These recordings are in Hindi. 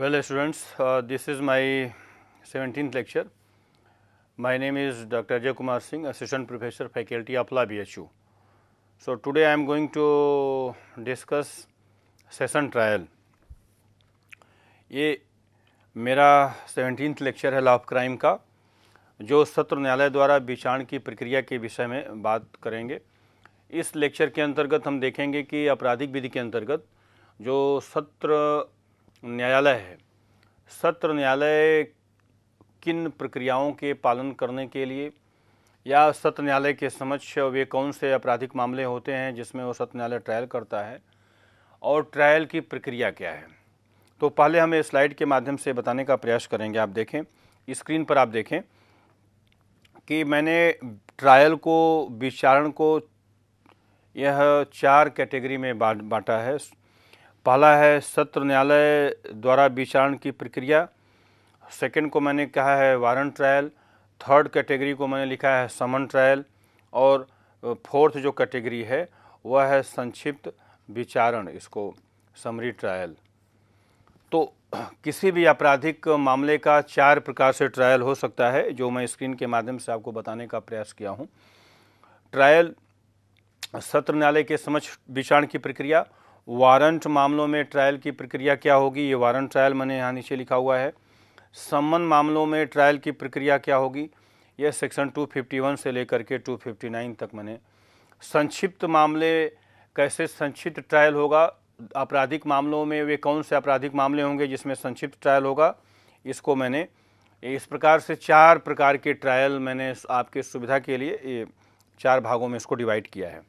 Well students, uh, this is my 17th lecture. My name is Dr. Ajay Kumar Singh, Assistant Professor, Faculty, Apla BHU. So, today I am going to discuss session trial. ये मेरा 17th lecture है लॉ ऑफ क्राइम का जो सत्र न्यायालय द्वारा विचारण की प्रक्रिया के विषय में बात करेंगे इस लेक्चर के अंतर्गत हम देखेंगे कि आपराधिक विधि के अंतर्गत जो सत्र न्यायालय है सत्र न्यायालय किन प्रक्रियाओं के पालन करने के लिए या सत्र न्यायालय के समक्ष वे कौन से आपराधिक मामले होते हैं जिसमें वो सत्र न्यायालय ट्रायल करता है और ट्रायल की प्रक्रिया क्या है तो पहले हमें स्लाइड के माध्यम से बताने का प्रयास करेंगे आप देखें स्क्रीन पर आप देखें कि मैंने ट्रायल को विचारण को यह चार कैटेगरी में बांटा है पहला है सत्र न्यायालय द्वारा विचारण की प्रक्रिया सेकंड को मैंने कहा है वारंट ट्रायल थर्ड कैटेगरी को मैंने लिखा है समन ट्रायल और फोर्थ जो कैटेगरी है वह है संक्षिप्त विचारण इसको समरी ट्रायल तो किसी भी आपराधिक मामले का चार प्रकार से ट्रायल हो सकता है जो मैं स्क्रीन के माध्यम से आपको बताने का प्रयास किया हूँ ट्रायल सत्र न्यायालय के समक्ष विचारण की प्रक्रिया वारंट मामलों में ट्रायल की प्रक्रिया क्या होगी ये वारंट ट्रायल मैंने यहाँ नीचे लिखा हुआ है सम्मन मामलों में ट्रायल की प्रक्रिया क्या होगी यह सेक्शन 251 से लेकर के 259 तक मैंने संक्षिप्त मामले कैसे संक्षिप्त ट्रायल होगा आपराधिक मामलों में वे कौन से आपराधिक मामले होंगे जिसमें संक्षिप्त ट्रायल होगा इसको मैंने इस प्रकार से चार प्रकार के ट्रायल मैंने आपके सुविधा के लिए ये चार भागों में इसको डिवाइड किया है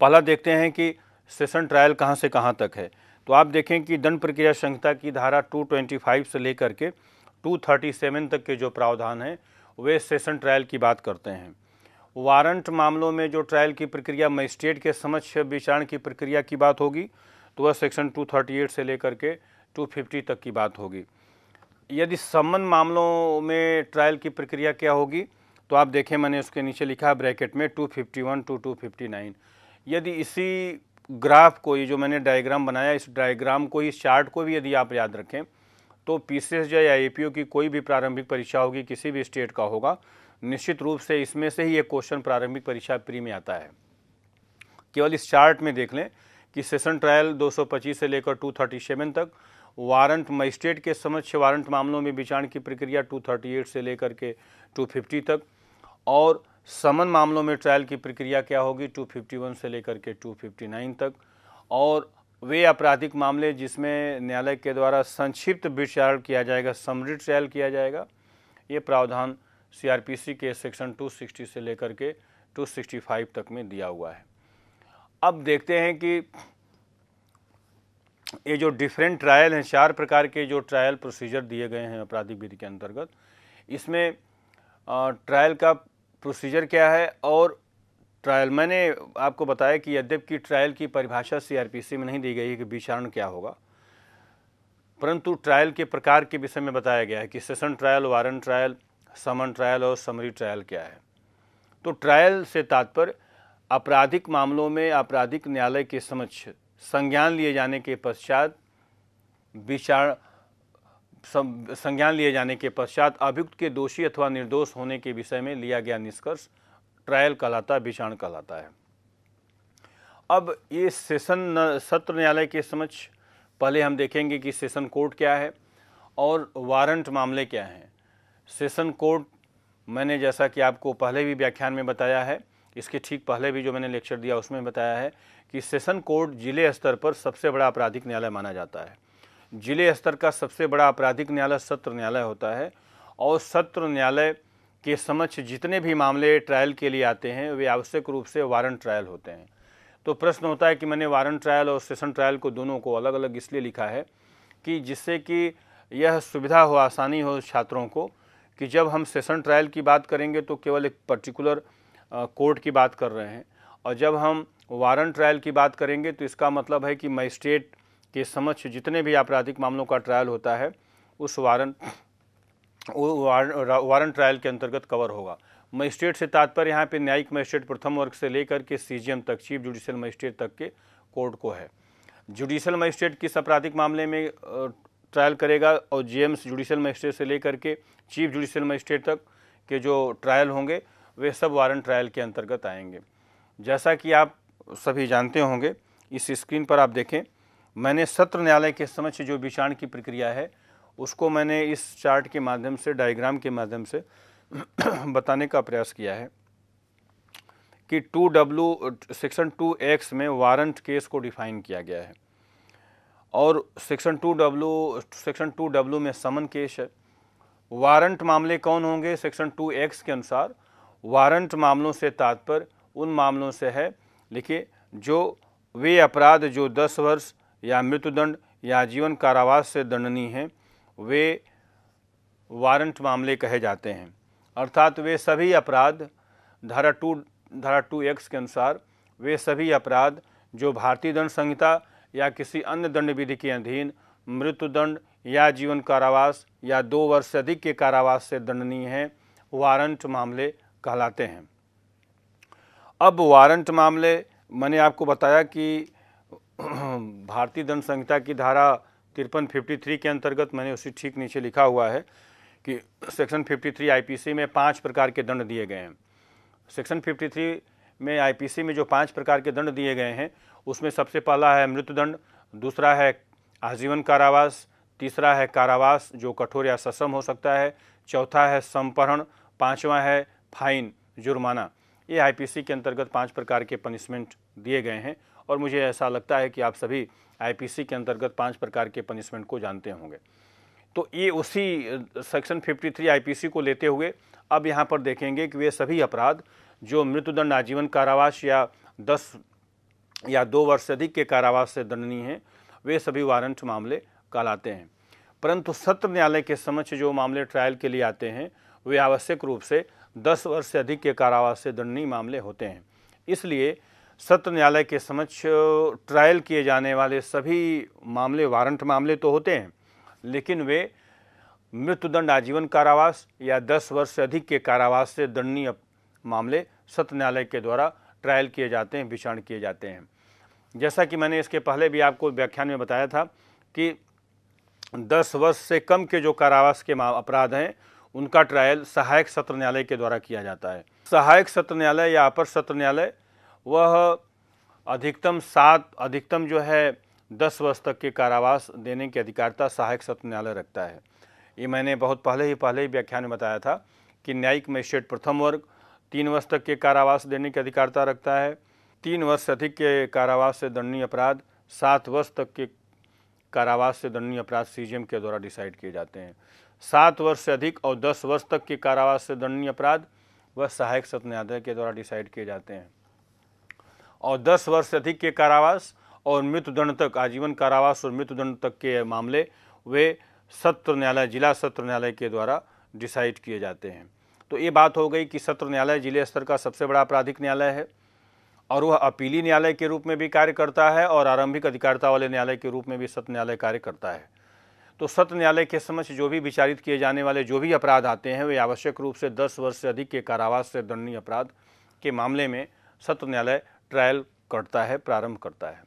पहला देखते हैं कि सेशन ट्रायल कहाँ से कहाँ तक है तो आप देखें कि दंड प्रक्रिया संहिता की धारा 225 से लेकर के 237 तक के जो प्रावधान हैं वे सेशन ट्रायल की बात करते हैं वारंट मामलों में जो ट्रायल की प्रक्रिया मजिस्ट्रेट के समक्ष विचारण की प्रक्रिया की बात होगी तो वह सेक्शन 238 से लेकर के 250 तक की बात होगी यदि सम्मन मामलों में ट्रायल की प्रक्रिया क्या होगी तो आप देखें मैंने उसके नीचे लिखा ब्रैकेट में 251 टू 259 यदि इसी ग्राफ को ये जो मैंने डायग्राम बनाया इस डायग्राम को इस चार्ट को भी यदि आप याद रखें तो पी सी एस या ओ की कोई भी प्रारंभिक परीक्षा होगी किसी भी स्टेट का होगा निश्चित रूप से इसमें से ही ये क्वेश्चन प्रारंभिक परीक्षा प्री में आता है केवल इस चार्ट में देख लें कि सेशन ट्रायल 225 से लेकर 237 तक वारंट मजिस्ट्रेट के समक्ष वारंट मामलों में विचारण की प्रक्रिया 238 से लेकर के 250 तक और समन मामलों में ट्रायल की प्रक्रिया क्या होगी 251 से लेकर के 259 तक और वे आपराधिक मामले जिसमें न्यायालय के द्वारा संक्षिप्त विचारण किया जाएगा समरी ट्रायल किया जाएगा ये प्रावधान सीआरपीसी के सेक्शन 260 से लेकर के 265 तक में दिया हुआ है अब देखते हैं कि ये जो डिफरेंट ट्रायल हैं चार प्रकार के जो ट्रायल प्रोसीजर दिए गए हैं आपराधिक विधि के अंतर्गत इसमें ट्रायल का प्रोसीजर क्या है और ट्रायल मैंने आपको बताया कि यद्यप की ट्रायल की परिभाषा सीआरपीसी में नहीं दी गई है कि विचारण क्या होगा परंतु ट्रायल के प्रकार के विषय में बताया गया है कि session trial warrant trial summon trial और समरी ट्रायल क्या है तो ट्रायल से तात्पर्य आपराधिक मामलों में आपराधिक न्यायालय के समक्ष संज्ञान लिए जाने के पश्चात विचार संज्ञान लिए जाने के पश्चात अभियुक्त के दोषी अथवा निर्दोष होने के विषय में लिया गया निष्कर्ष ट्रायल कहलाता है कहलाता है अब ये सेशन सत्र न्यायालय के समक्ष पहले हम देखेंगे कि सेशन कोर्ट क्या है और वारंट मामले क्या हैं सेशन कोर्ट मैंने जैसा कि आपको पहले भी व्याख्यान में बताया है इसके ठीक पहले भी जो मैंने लेक्चर दिया उसमें बताया है कि सेशन कोर्ट जिले स्तर पर सबसे बड़ा आपराधिक न्यायालय माना जाता है जिले स्तर का सबसे बड़ा आपराधिक न्यायालय सत्र न्यायालय होता है और सत्र न्यायालय के समक्ष जितने भी मामले ट्रायल के लिए आते हैं वे आवश्यक रूप से वारंट ट्रायल होते हैं तो प्रश्न होता है कि मैंने वारंट ट्रायल और सेशन ट्रायल को दोनों को अलग अलग इसलिए लिखा है कि जिससे कि यह सुविधा हो आसानी हो छात्रों को कि जब हम सेशन ट्रायल की बात करेंगे तो केवल एक पर्टिकुलर कोर्ट की बात कर रहे हैं और जब हम वारंट ट्रायल की बात करेंगे तो इसका मतलब है कि मजिस्ट्रेट के समक्ष जितने भी आपराधिक मामलों का ट्रायल होता है उस वारंट वो वारंट ट्रायल के अंतर्गत कवर होगा मजिस्ट्रेट से तात्पर्य यहाँ पे न्यायिक मजिस्ट्रेट प्रथम वर्ग से लेकर के सीजीएम तक चीफ जुडिशियल मजिस्ट्रेट तक के कोर्ट को है जुडिशियल मजिस्ट्रेट किस आपराधिक मामले में ट्रायल करेगा और एम्स जुडिशियल मजिस्ट्रेट से लेकर के चीफ जुडिशियल मजिस्ट्रेट तक के जो ट्रायल होंगे वे सब वारंट ट्रायल के अंतर्गत आएंगे जैसा कि आप सभी जानते होंगे इस स्क्रीन पर आप देखें मैंने सत्र न्यायालय के समक्ष जो विचारण की प्रक्रिया है उसको मैंने इस चार्ट के माध्यम से डायग्राम के माध्यम से बताने का प्रयास किया है कि two W section two X में वारंट केस को डिफाइन किया गया है और section two W section two W में समन केस है वारंट मामले कौन होंगे सेक्शन टू एक्स के अनुसार वारंट मामलों से तात्पर्य उन मामलों से है देखिए जो वे अपराध जो दस वर्ष या मृत्युदंड या जीवन कारावास से दंडनीय हैं वे वारंट मामले कहे जाते हैं अर्थात वे सभी अपराध धारा टू धारा टू एक्स के अनुसार वे सभी अपराध जो भारतीय दंड संहिता या किसी अन्य दंड विधि के अधीन मृत्युदंड या जीवन कारावास या दो वर्ष से अधिक के कारावास से दंडनीय हैं वारंट मामले कहलाते हैं अब वारंट मामले मैंने आपको बताया कि भारतीय दंड संहिता की धारा तिरपन फिफ्टी थ्री के अंतर्गत मैंने उसी ठीक नीचे लिखा हुआ है कि सेक्शन 53 आईपीसी में पांच प्रकार के दंड दिए गए हैं सेक्शन 53 में आई में जो पांच प्रकार के दंड दिए गए हैं उसमें सबसे पहला है मृत्युदंड दूसरा है आजीवन कारावास तीसरा है कारावास जो कठोर या ससम हो सकता है चौथा है संपहरण पाँचवा है फाइन जुर्माना ये आईपीसी के अंतर्गत पांच प्रकार के पनिशमेंट दिए गए हैं और मुझे ऐसा लगता है कि आप सभी आईपीसी के अंतर्गत पांच प्रकार के पनिशमेंट को जानते होंगे तो ये उसी सेक्शन 53 आईपीसी को लेते हुए अब यहाँ पर देखेंगे कि वे सभी अपराध जो मृत्युदंड आजीवन कारावास या दस या दो वर्ष से अधिक के कारावास से दंडनीय हैं वे सभी वारंट मामले कहलाते हैं परंतु सत्र न्यायालय के समक्ष जो मामले ट्रायल के लिए आते हैं वे आवश्यक रूप से दस वर्ष से अधिक के कारावास से दंडनीय मामले होते हैं इसलिए सत्र न्यायालय के समक्ष ट्रायल किए जाने वाले सभी मामले वारंट मामले तो होते हैं लेकिन वे मृत्युदंड आजीवन कारावास या 10 वर्ष से अधिक के कारावास से दंडनीय मामले सत्र न्यायालय के द्वारा ट्रायल किए जाते हैं विचारण किए जाते हैं जैसा कि मैंने इसके पहले भी आपको व्याख्यान में बताया था कि 10 वर्ष से कम के जो कारावास के अपराध हैं उनका ट्रायल सहायक सत्र न्यायालय के द्वारा किया जाता है सहायक सत्र न्यायालय या अपर सत्र न्यायालय वह अधिकतम सात अधिकतम जो है दस वर्ष तक के कारावास देने की अधिकारता सहायक सत्र न्यायालय रखता है ये मैंने बहुत पहले ही पहले ही व्याख्यान में बताया था कि न्यायिक मजिस्ट्रेट प्रथम वर्ग तीन वर्ष तक के कारावास देने की अधिकारता रखता है तीन वर्ष से अधिक के कारावास से दंडनीय अपराध सात वर्ष तक के कारावास से दंडनीय अपराध सी के द्वारा डिसाइड किए जाते हैं सात वर्ष से अधिक और दस वर्ष तक के कारावास से दंडनीय अपराध वह सहायक सत्र न्यायालय के द्वारा डिसाइड किए जाते हैं और 10 वर्ष से अधिक के कारावास और मृत्युदंड तक आजीवन कारावास और मृत्युदंड तक के मामले वे सत्र न्यायालय जिला सत्र न्यायालय के द्वारा डिसाइड किए जाते हैं तो ये बात हो गई कि सत्र न्यायालय जिले स्तर का सबसे बड़ा आपराधिक न्यायालय है और वह अपीली न्यायालय के रूप में भी कार्य करता है और आरंभिक अधिकारिता वाले न्यायालय के रूप में भी सत्य न्यायालय कार्य करता है तो सत्य न्यायालय के समक्ष जो भी विचारित किए जाने वाले जो भी अपराध आते हैं वे आवश्यक रूप से दस वर्ष से अधिक के कारावास से दंडनीय अपराध के मामले में सत्र न्यायालय ट्रायल करता है प्रारंभ करता है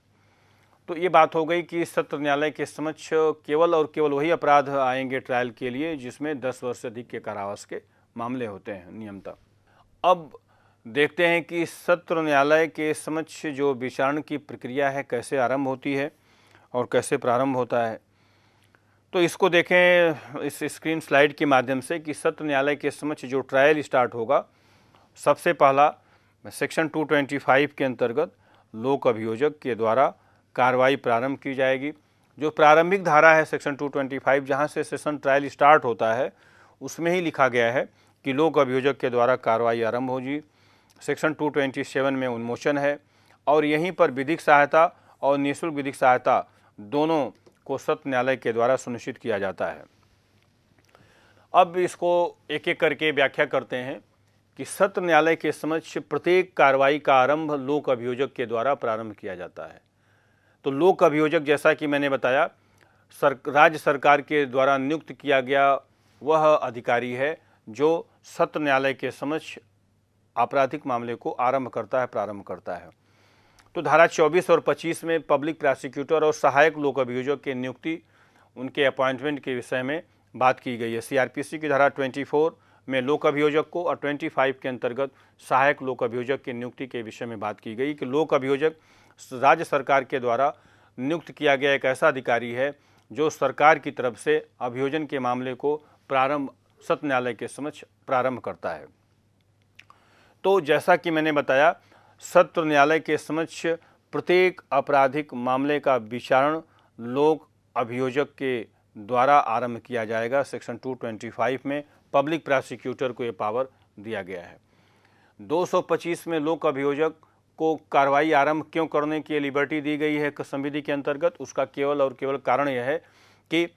तो ये बात हो गई कि सत्र न्यायालय के समक्ष केवल और केवल वही अपराध आएंगे ट्रायल के लिए जिसमें 10 वर्ष से अधिक के कारावास के मामले होते हैं नियमता अब देखते हैं कि सत्र न्यायालय के समक्ष जो विचारण की प्रक्रिया है कैसे आरंभ होती है और कैसे प्रारंभ होता है तो इसको देखें इस स्क्रीन स्लाइड के माध्यम से कि सत्र न्यायालय के समक्ष जो ट्रायल स्टार्ट होगा सबसे पहला में सेक्शन 225 के अंतर्गत लोक अभियोजक के द्वारा कार्रवाई प्रारंभ की जाएगी जो प्रारंभिक धारा है सेक्शन 225 जहाँ से सेशन ट्रायल स्टार्ट होता है उसमें ही लिखा गया है कि लोक अभियोजक के द्वारा कार्रवाई आरंभ होगी सेक्शन 227 में उन्मोचन है और यहीं पर विधिक सहायता और निःशुल्क विधिक सहायता दोनों को सत्य न्यायालय के द्वारा सुनिश्चित किया जाता है अब इसको एक एक करके व्याख्या करते हैं कि सत्र न्यायालय के समक्ष प्रत्येक कार्रवाई का आरंभ लोक अभियोजक के द्वारा प्रारंभ किया जाता है तो लोक अभियोजक जैसा कि मैंने बताया सर राज्य सरकार के द्वारा नियुक्त किया गया वह अधिकारी है जो सत्र न्यायालय के समक्ष आपराधिक मामले को आरंभ करता है प्रारंभ करता है तो धारा 24 और 25 में पब्लिक प्रोसिक्यूटर और सहायक लोक अभियोजक के नियुक्ति उनके अपॉइंटमेंट के विषय में बात की गई है सीआरपीसी की धारा 24 में लोक अभियोजक को और 25 के अंतर्गत सहायक लोक अभियोजक की नियुक्ति के विषय में बात की गई कि लोक अभियोजक राज्य सरकार के द्वारा नियुक्त किया गया एक ऐसा अधिकारी है जो सरकार की तरफ से अभियोजन के मामले को प्रारंभ सत्य न्यायालय के समक्ष प्रारंभ करता है तो जैसा कि मैंने बताया सत्र न्यायालय के समक्ष प्रत्येक आपराधिक मामले का विचारण लोक अभियोजक के द्वारा आरंभ किया जाएगा सेक्शन 225 में पब्लिक प्रोसिक्यूटर को ये पावर दिया गया है 225 में लोक अभियोजक को कार्रवाई आरंभ क्यों करने की लिबर्टी दी गई है संविधि के अंतर्गत उसका केवल और केवल कारण यह है कि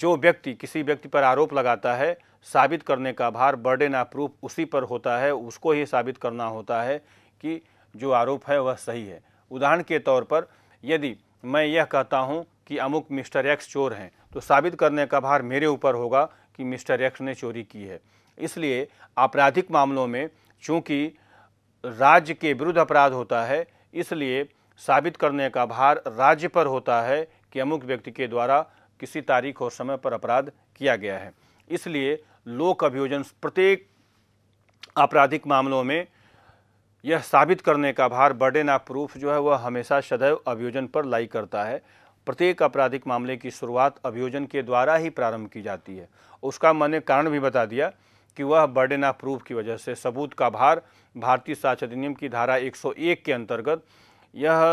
जो व्यक्ति किसी व्यक्ति पर आरोप लगाता है साबित करने का भार बर्डन ऑफ प्रूफ उसी पर होता है उसको ही साबित करना होता है कि जो आरोप है वह सही है उदाहरण के तौर पर यदि मैं यह कहता हूँ कि अमुक मिस्टर एक्स चोर हैं तो साबित करने का भार मेरे ऊपर होगा कि मिस्टर एक्स ने चोरी की है इसलिए आपराधिक मामलों में चूँकि राज्य के विरुद्ध अपराध होता है इसलिए साबित करने का भार राज्य पर होता है कि अमुक व्यक्ति के द्वारा किसी तारीख और समय पर अपराध किया गया है इसलिए लोक अभियोजन प्रत्येक आपराधिक मामलों में यह साबित करने का भार बर्डन ऑफ प्रूफ जो है वह हमेशा सदैव अभियोजन पर लाई करता है प्रत्येक आपराधिक मामले की शुरुआत अभियोजन के द्वारा ही प्रारंभ की जाती है उसका मैंने कारण भी बता दिया कि वह बर्डन ऑफ प्रूफ की वजह से सबूत का भार भारतीय साक्ष अधिनियम की धारा 101 के अंतर्गत यह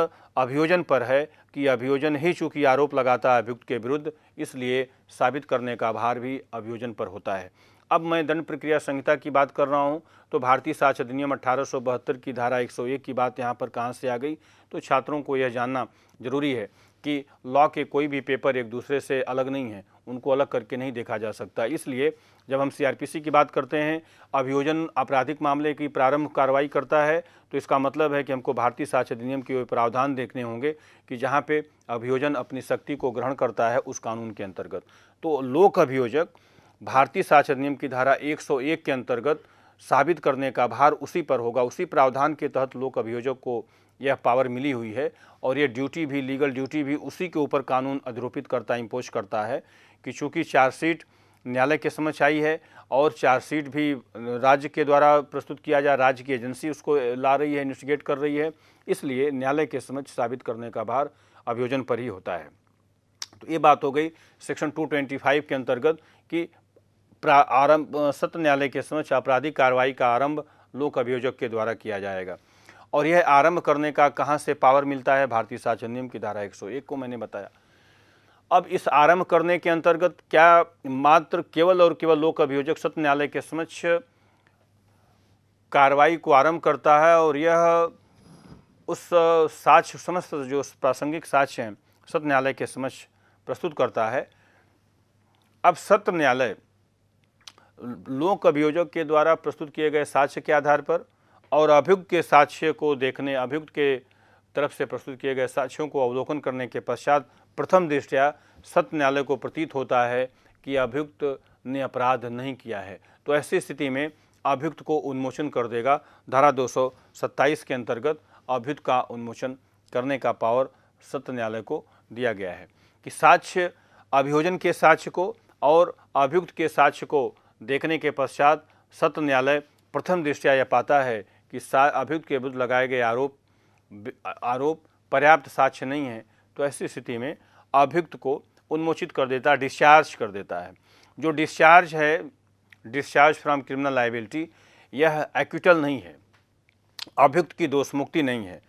अभियोजन पर है कि अभियोजन ही चूंकि आरोप लगाता है अभियुक्त के विरुद्ध इसलिए साबित करने का भार भी अभियोजन पर होता है अब मैं दंड प्रक्रिया संहिता की बात कर रहा हूँ तो भारतीय साक्ष अधिनियम अठारह की धारा 101 की बात यहाँ पर कहाँ से आ गई तो छात्रों को यह जानना जरूरी है कि लॉ के कोई भी पेपर एक दूसरे से अलग नहीं है उनको अलग करके नहीं देखा जा सकता इसलिए जब हम सीआरपीसी की बात करते हैं अभियोजन आपराधिक मामले की प्रारंभ कार्रवाई करता है तो इसका मतलब है कि हमको भारतीय साक्ष्य अधिनियम के वे प्रावधान देखने होंगे कि जहाँ पे अभियोजन अपनी शक्ति को ग्रहण करता है उस कानून के अंतर्गत तो लोक अभियोजक भारतीय साक्ष्य अधिनियम की धारा 101 के अंतर्गत साबित करने का भार उसी पर होगा उसी प्रावधान के तहत लोक अभियोजक को यह पावर मिली हुई है और यह ड्यूटी भी लीगल ड्यूटी भी उसी के ऊपर कानून अधिरोपित करता इम्पोज करता है कि चूँकि चार्जशीट न्यायालय के समक्ष आई है और चार्जशीट भी राज्य के द्वारा प्रस्तुत किया जा राज्य की एजेंसी उसको ला रही है इन्वेस्टिगेट कर रही है इसलिए न्यायालय के समक्ष साबित करने का भार अभियोजन पर ही होता है तो ये बात हो गई सेक्शन 225 के अंतर्गत कि आरंभ सत्र न्यायालय के समक्ष आपराधिक कार्रवाई का आरंभ लोक अभियोजक के द्वारा किया जाएगा और यह आरंभ करने का कहाँ से पावर मिलता है भारतीय शासन नियम की धारा 101 को मैंने बताया अब इस आरंभ करने के अंतर्गत क्या मात्र केवल और केवल लोक अभियोजक सत्य न्यायालय के समक्ष कार्रवाई को आरंभ करता है और यह उस साक्ष समस्त जो प्रासंगिक साक्ष्य हैं सत्य न्यायालय के समक्ष प्रस्तुत करता है अब सत्य न्यायालय लोक अभियोजक के द्वारा प्रस्तुत किए गए साक्ष्य के आधार पर और अभियुक्त के साक्ष्य को देखने अभियुक्त के तरफ से प्रस्तुत किए गए साक्ष्यों को अवलोकन करने के पश्चात प्रथम दृष्टया सत्य न्यायालय को प्रतीत होता है कि अभियुक्त ने अपराध नहीं किया है तो ऐसी स्थिति में अभियुक्त को उन्मोचन कर देगा धारा 227 के अंतर्गत अभियुक्त का उन्मोचन करने का पावर सत्य न्यायालय को दिया गया है कि साक्ष्य अभियोजन के साक्ष्य को और अभियुक्त के साक्ष्य को देखने के पश्चात सत्य न्यायालय प्रथम दृष्टया यह पाता है कि अभियुक्त के विरुद्ध लगाए गए आरोप आरोप पर्याप्त साक्ष्य नहीं है तो ऐसी स्थिति में अभियुक्त को उन्मोचित कर देता है डिस्चार्ज कर देता है जो डिस्चार्ज है डिस्चार्ज फ्रॉम क्रिमिनल लाइबिलिटी यह एक्विटल नहीं है अभियुक्त की दोष मुक्ति नहीं है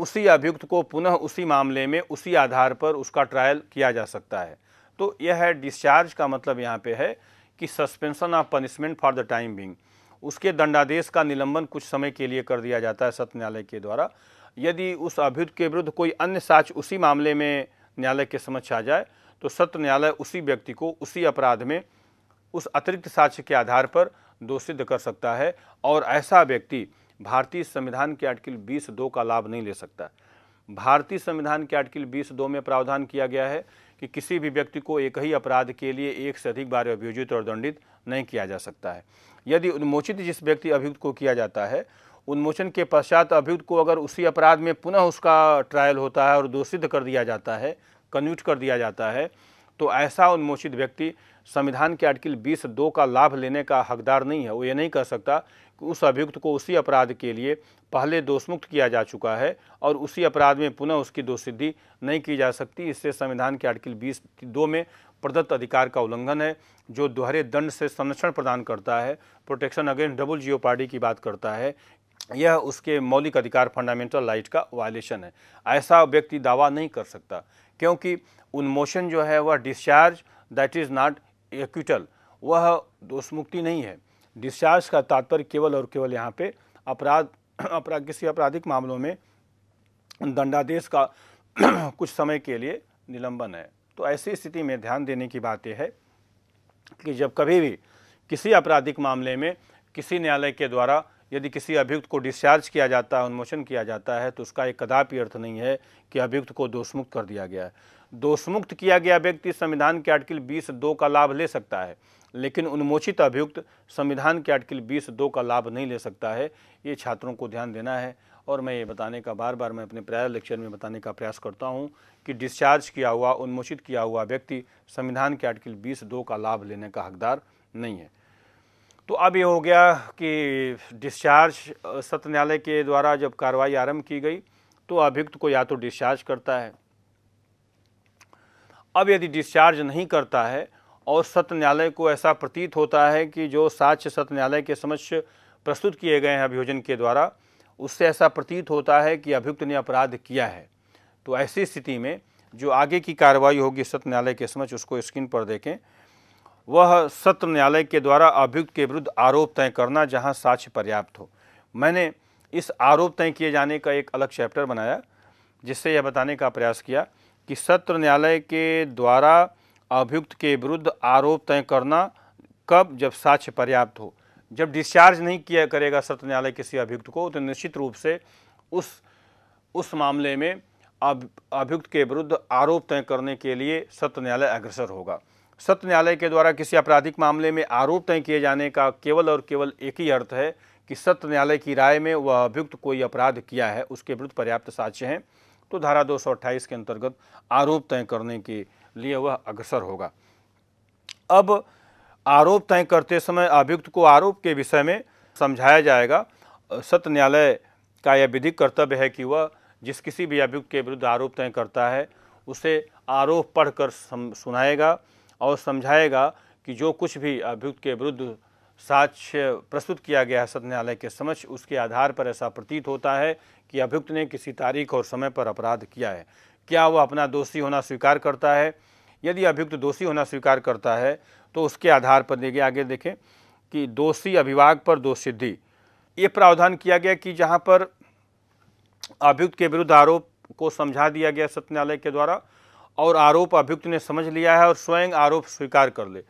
उसी अभियुक्त को पुनः उसी मामले में उसी आधार पर उसका ट्रायल किया जा सकता है तो यह है डिस्चार्ज का मतलब यहाँ पे है कि suspension of punishment for the time being उसके दंडादेश का निलंबन कुछ समय के लिए कर दिया जाता है सत्य न्यायालय के द्वारा यदि उस अभियुक्त के विरुद्ध कोई अन्य साक्ष उसी मामले में न्यायालय के समक्ष आ जाए तो सत्य न्यायालय उसी व्यक्ति को उसी अपराध में उस अतिरिक्त साक्ष्य के आधार पर सिद्ध कर सकता है और ऐसा व्यक्ति भारतीय संविधान के आर्टिकल बीस दो का लाभ नहीं ले सकता भारतीय संविधान के आर्टिकल बीस दो में प्रावधान किया गया है कि किसी भी व्यक्ति को एक ही अपराध के लिए एक से अधिक बार अभियोजित और दंडित नहीं किया जा सकता है यदि उन्मोचित जिस व्यक्ति अभियुक्त को किया जाता है उन्मोचन के पश्चात अभियुक्त को अगर उसी अपराध में पुनः उसका ट्रायल होता है और दोषिद्ध कर दिया जाता है कन्यूट कर दिया जाता है तो ऐसा उन्मोचित व्यक्ति संविधान के आर्टिकल 20 दो का लाभ लेने का हकदार नहीं है वो ये नहीं कह सकता कि उस अभियुक्त को उसी अपराध के लिए पहले दोषमुक्त किया जा चुका है और उसी अपराध में पुनः उसकी दोषिद्धि नहीं की जा सकती इससे संविधान के आर्टिकल बीस दो में प्रदत्त अधिकार का उल्लंघन है जो दोहरे दंड से संरक्षण प्रदान करता है protection against double jeopardy की बात करता है यह उसके मौलिक अधिकार फंडामेंटल राइट का वायलेशन है ऐसा व्यक्ति दावा नहीं कर सकता क्योंकि मोशन जो है वह discharge that is not acquittal वह दोष मुक्ति नहीं है डिस्चार्ज का तात्पर्य केवल और केवल यहाँ पे अपराध अपराध किसी आपराधिक मामलों में दंडादेश का कुछ समय के लिए निलंबन है तो ऐसी स्थिति में ध्यान देने की बात यह है कि जब कभी भी किसी आपराधिक मामले में किसी न्यायालय के द्वारा यदि किसी अभियुक्त को डिस्चार्ज किया जाता है उन्मोचन किया जाता है तो उसका एक कदापि अर्थ नहीं है कि अभियुक्त को दोषमुक्त कर दिया गया है दोषमुक्त किया गया व्यक्ति संविधान के आर्टिकल बीस दो का लाभ ले सकता है लेकिन उन्मोचित अभियुक्त संविधान के आर्टिकल बीस दो का लाभ नहीं ले सकता है ये छात्रों को ध्यान देना है और मैं ये बताने का बार बार मैं अपने प्रायर लेक्चर में बताने का प्रयास करता हूँ कि डिस्चार्ज किया हुआ उन्मोचित किया हुआ व्यक्ति संविधान के आर्टिकल बीस दो का लाभ लेने का हकदार नहीं है तो अब ये हो गया कि डिस्चार्ज सत्य न्यायालय के द्वारा जब कार्रवाई आरंभ की गई तो अभियुक्त को या तो डिस्चार्ज करता है अब यदि डिस्चार्ज नहीं करता है और सत्य न्यायालय को ऐसा प्रतीत होता है कि जो साक्ष्य सत्य न्यायालय के समक्ष प्रस्तुत किए गए हैं अभियोजन के द्वारा उससे ऐसा प्रतीत होता है कि अभियुक्त ने अपराध किया है तो ऐसी स्थिति में जो आगे की कार्रवाई होगी सत्य न्यायालय के समक्ष उसको स्क्रीन पर देखें वह सत्र न्यायालय के द्वारा अभियुक्त के विरुद्ध आरोप तय करना जहां साक्ष्य पर्याप्त हो मैंने इस आरोप तय किए जाने का एक अलग चैप्टर बनाया जिससे यह बताने का प्रयास किया कि सत्र न्यायालय के द्वारा अभियुक्त के विरुद्ध आरोप तय करना कब जब साक्ष्य पर्याप्त हो जब डिस्चार्ज नहीं किया करेगा सत्र न्यायालय किसी अभियुक्त को तो निश्चित रूप से उस उस मामले में अभियुक्त के विरुद्ध आरोप तय करने के लिए सत्र न्यायालय अग्रसर होगा सत्र न्यायालय के द्वारा किसी आपराधिक मामले में आरोप तय किए जाने का केवल और केवल एक ही अर्थ है कि सत्र न्यायालय की राय में वह अभियुक्त कोई अपराध किया है उसके विरुद्ध पर्याप्त साक्ष्य हैं तो धारा दो के अंतर्गत आरोप तय करने के लिए वह अग्रसर होगा अब आरोप तय करते समय अभियुक्त को आरोप के विषय में समझाया जाएगा सत्य न्यायालय का यह विधिक कर्तव्य है कि वह जिस किसी भी अभियुक्त के विरुद्ध आरोप तय करता है उसे आरोप पढ़कर सुनाएगा और समझाएगा कि जो कुछ भी अभियुक्त के विरुद्ध साक्ष्य प्रस्तुत किया गया है सत्य न्यायालय के समक्ष उसके आधार पर ऐसा प्रतीत होता है कि अभियुक्त ने किसी तारीख और समय पर अपराध किया है क्या वह अपना दोषी होना स्वीकार करता है यदि अभियुक्त दोषी होना स्वीकार करता है तो उसके आधार पर देखिए आगे देखें कि दोषी अभिभाग पर दोष सिद्धि ये प्रावधान किया गया कि जहाँ पर अभियुक्त के विरुद्ध आरोप को समझा दिया गया सत्य न्यायालय के द्वारा और आरोप अभियुक्त ने समझ लिया है और स्वयं आरोप स्वीकार कर ले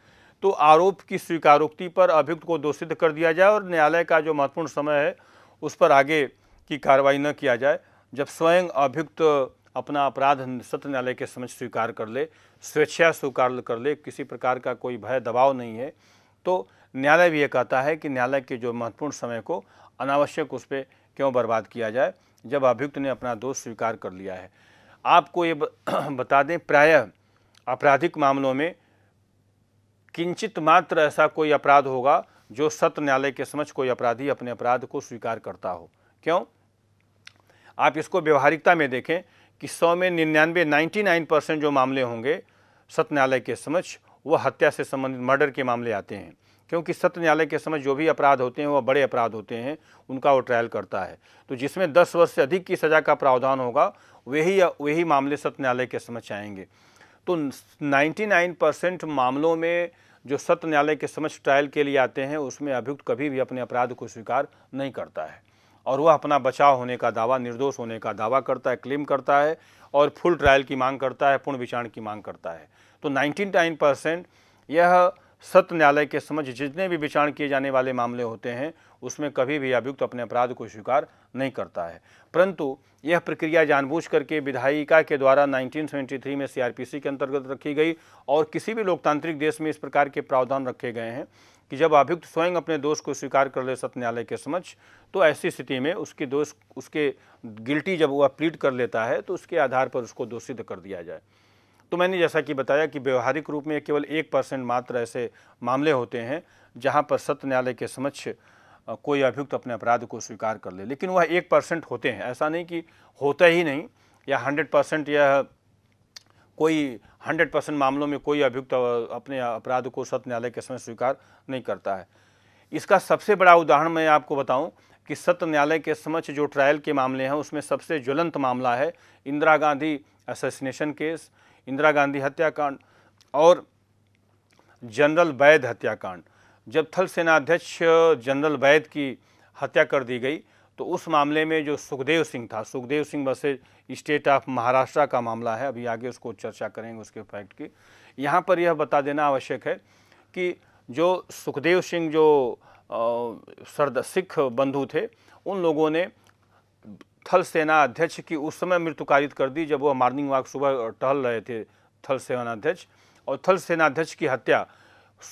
तो आरोप की स्वीकारोक्ति पर अभियुक्त को दोषित कर दिया जाए और न्यायालय का जो महत्वपूर्ण समय है उस पर आगे की कार्रवाई न किया जाए जब स्वयं अभियुक्त अपना अपराध सत्य न्यायालय के समझ स्वीकार कर ले स्वेच्छा स्वीकार कर ले किसी प्रकार का कोई भय दबाव नहीं है तो न्यायालय भी ये कहता है कि न्यायालय के जो महत्वपूर्ण समय को अनावश्यक उस पर क्यों बर्बाद किया जाए जब अभियुक्त ने अपना दोष स्वीकार कर लिया है आपको ये बता दें प्रायः आपराधिक मामलों में किंचित मात्र ऐसा कोई अपराध होगा जो सत्य न्यायालय के समझ कोई अपराधी अपने अपराध को स्वीकार करता हो क्यों आप इसको व्यवहारिकता में देखें कि सौ में निन्यानवे नाइन्टी नाइन परसेंट जो मामले होंगे सत्य न्यायालय के समक्ष वह हत्या से संबंधित मर्डर के मामले आते हैं क्योंकि सत्य न्यायालय के समक्ष जो भी अपराध होते हैं वह बड़े अपराध होते हैं उनका वो ट्रायल करता है तो जिसमें दस वर्ष से अधिक की सज़ा का प्रावधान होगा वही वही मामले सत्य न्यायालय के समक्ष आएंगे तो नाइन परसेंट मामलों में जो सत्य न्यायालय के समक्ष ट्रायल के लिए आते हैं उसमें अभियुक्त कभी भी अपने अपराध को स्वीकार नहीं करता है और वह अपना बचाव होने का दावा निर्दोष होने का दावा करता है क्लेम करता है और फुल ट्रायल की मांग करता है पूर्ण विचारण की मांग करता है तो नाइन्टी परसेंट यह सत्य न्यायालय के समझ जितने भी विचारण किए जाने वाले मामले होते हैं उसमें कभी भी अभियुक्त अपने अपराध को स्वीकार नहीं करता है परंतु यह प्रक्रिया जानबूझ करके विधायिका के द्वारा 1973 में सीआरपीसी के अंतर्गत रखी गई और किसी भी लोकतांत्रिक देश में इस प्रकार के प्रावधान रखे गए हैं कि जब अभियुक्त स्वयं अपने दोष को स्वीकार कर ले सत्य न्यायालय के समझ तो ऐसी स्थिति में उसके दोष उसके गिल्टी जब वह प्लीट कर लेता है तो उसके आधार पर उसको दोषित कर दिया जाए तो मैंने जैसा कि बताया कि व्यवहारिक रूप में केवल एक परसेंट मात्र ऐसे मामले होते हैं जहाँ पर सत्य न्यायालय के समक्ष कोई अभियुक्त अपने अपराध को स्वीकार कर ले लेकिन वह एक परसेंट होते हैं ऐसा नहीं कि होता ही नहीं या हंड्रेड परसेंट यह कोई हंड्रेड परसेंट मामलों में कोई अभियुक्त अपने अपराध को सत्य न्यायालय के समक्ष स्वीकार नहीं करता है इसका सबसे बड़ा उदाहरण मैं आपको बताऊँ कि सत्य न्यायालय के समक्ष जो ट्रायल के मामले हैं उसमें सबसे ज्वलंत मामला है इंदिरा गांधी असेसिनेशन केस इंदिरा गांधी हत्याकांड और जनरल वैद हत्याकांड जब थल सेनाध्यक्ष जनरल वैद की हत्या कर दी गई तो उस मामले में जो सुखदेव सिंह था सुखदेव सिंह वैसे स्टेट ऑफ महाराष्ट्र का मामला है अभी आगे उसको चर्चा करेंगे उसके फैक्ट की यहाँ पर यह बता देना आवश्यक है कि जो सुखदेव सिंह जो सरद सिख बंधु थे उन लोगों ने थल सेना अध्यक्ष की उस समय मृत्यु कारित कर दी जब वह मॉर्निंग वॉक सुबह टहल रहे थे थल सेना अध्यक्ष और थल सेना अध्यक्ष की हत्या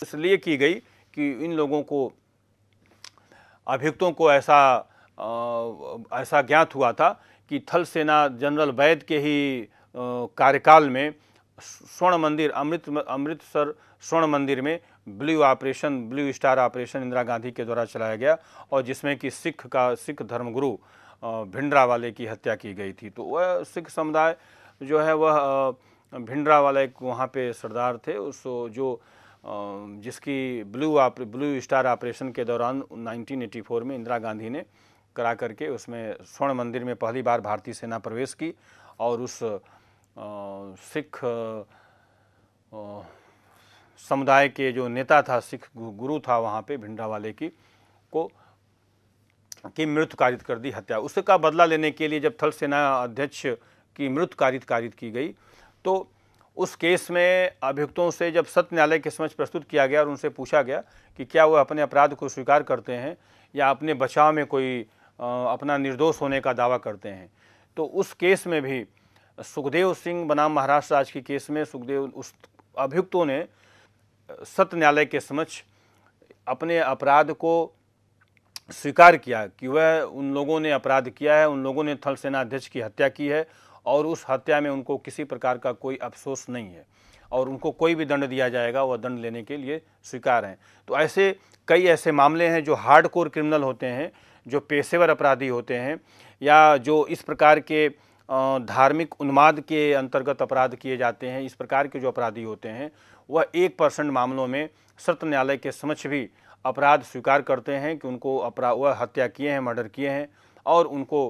इसलिए की गई कि इन लोगों को अभियुक्तों को ऐसा आ, ऐसा ज्ञात हुआ था कि थल सेना जनरल वैद के ही कार्यकाल में स्वर्ण मंदिर अमृत अमृतसर स्वर्ण मंदिर में blue operation blue star operation Indira Gandhi के द्वारा चलाया गया और जिसमें कि सिख का सिख धर्मगुरु भिंडरा वाले की हत्या की गई थी तो वह सिख समुदाय जो है वह भिंडरा वाला एक वहाँ पे सरदार थे उस जो जिसकी ब्लू आप ब्लू स्टार ऑपरेशन के दौरान 1984 में इंदिरा गांधी ने करा करके उसमें स्वर्ण मंदिर में पहली बार भारतीय सेना प्रवेश की और उस सिख समुदाय के जो नेता था सिख गुरु था वहाँ पे भिंडरा वाले की को की मृत कारित कर दी हत्या उसका बदला लेने के लिए जब थल सेना अध्यक्ष की मृत्यु कारित कारित की गई तो उस केस में अभियुक्तों से जब सत्य न्यायालय के समक्ष प्रस्तुत किया गया और उनसे पूछा गया कि क्या वह अपने अपराध को स्वीकार करते हैं या अपने बचाव में कोई अपना निर्दोष होने का दावा करते हैं तो उस केस में भी सुखदेव सिंह बनाम महाराष्ट्र राज्य के केस में सुखदेव उस अभियुक्तों ने सत्य न्यायालय के समक्ष अपने अपराध को स्वीकार किया कि वह उन लोगों ने अपराध किया है उन लोगों ने थल सेनाध्यक्ष की हत्या की है और उस हत्या में उनको किसी प्रकार का कोई अफसोस नहीं है और उनको कोई भी दंड दिया जाएगा वह दंड लेने के लिए स्वीकार हैं तो ऐसे कई ऐसे मामले हैं जो हार्ड कोर क्रिमिनल होते हैं जो पेशेवर अपराधी होते हैं या जो इस प्रकार के धार्मिक उन्माद के अंतर्गत अपराध किए जाते हैं इस प्रकार के जो अपराधी होते हैं वह एक परसेंट मामलों में सत्र न्यायालय के समक्ष भी अपराध स्वीकार करते हैं कि उनको अपराध वह हत्या किए हैं मर्डर किए हैं और उनको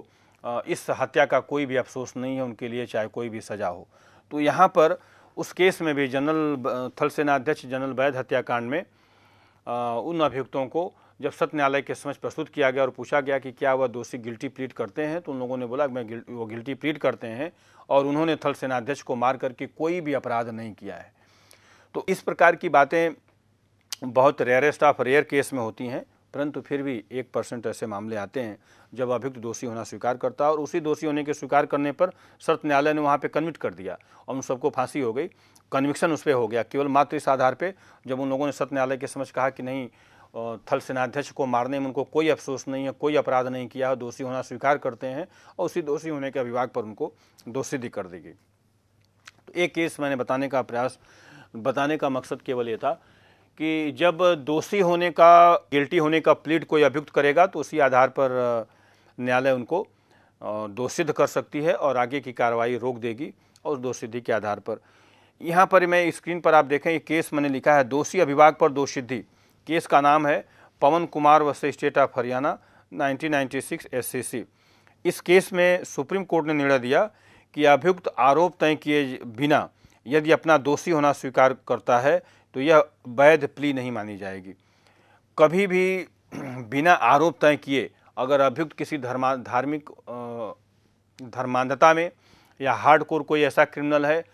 इस हत्या का कोई भी अफसोस नहीं है उनके लिए चाहे कोई भी सज़ा हो तो यहाँ पर उस केस में भी जनरल थल सेनाध्यक्ष जनरल वैध हत्याकांड में उन अभियुक्तों को जब सत्य न्यायालय के समक्ष प्रस्तुत किया गया और पूछा गया कि क्या वह दोषी गिल्टी प्लीट करते हैं तो उन लोगों ने बोला मैं गिल, वो गिल्टी प्लीट करते हैं और उन्होंने थल सेनाध्यक्ष को मार करके कोई भी अपराध नहीं किया है तो इस प्रकार की बातें बहुत रेयरेस्ट ऑफ रेयर केस में होती हैं परंतु फिर भी एक परसेंट ऐसे मामले आते हैं जब अभियुक्त दोषी होना स्वीकार करता है और उसी दोषी होने के स्वीकार करने पर सत्र न्यायालय ने वहाँ पे कन्विट कर दिया और उन सबको फांसी हो गई कन्विक्शन उस पर हो गया केवल मात्र इस आधार पर जब उन लोगों ने सत्य न्यायालय के समझ कहा कि नहीं थल सेनाध्यक्ष को मारने में उनको कोई अफसोस नहीं है कोई अपराध नहीं किया दोषी होना स्वीकार करते हैं और उसी दोषी होने के विभाग पर उनको दोषी कर दी गई तो एक केस मैंने बताने का प्रयास बताने का मकसद केवल ये था कि जब दोषी होने का गिल्टी होने का प्लीड कोई अभियुक्त करेगा तो उसी आधार पर न्यायालय उनको दोषिद्ध कर सकती है और आगे की कार्रवाई रोक देगी और दोषिद्धि के आधार पर यहाँ पर मैं स्क्रीन पर आप देखें ये केस मैंने लिखा है दोषी अभिभाग पर दोषिद्धि केस का नाम है Pawan Kumar versus state of Haryana 1996 SCC इस केस में सुप्रीम कोर्ट ने निर्णय दिया कि अभियुक्त आरोप तय किए बिना यदि अपना दोषी होना स्वीकार करता है तो यह वैध प्ली नहीं मानी जाएगी कभी भी बिना आरोप तय किए अगर अभियुक्त किसी धर्मा धार्मिक धर्मांधता में या हार्ड कोर कोई ऐसा क्रिमिनल है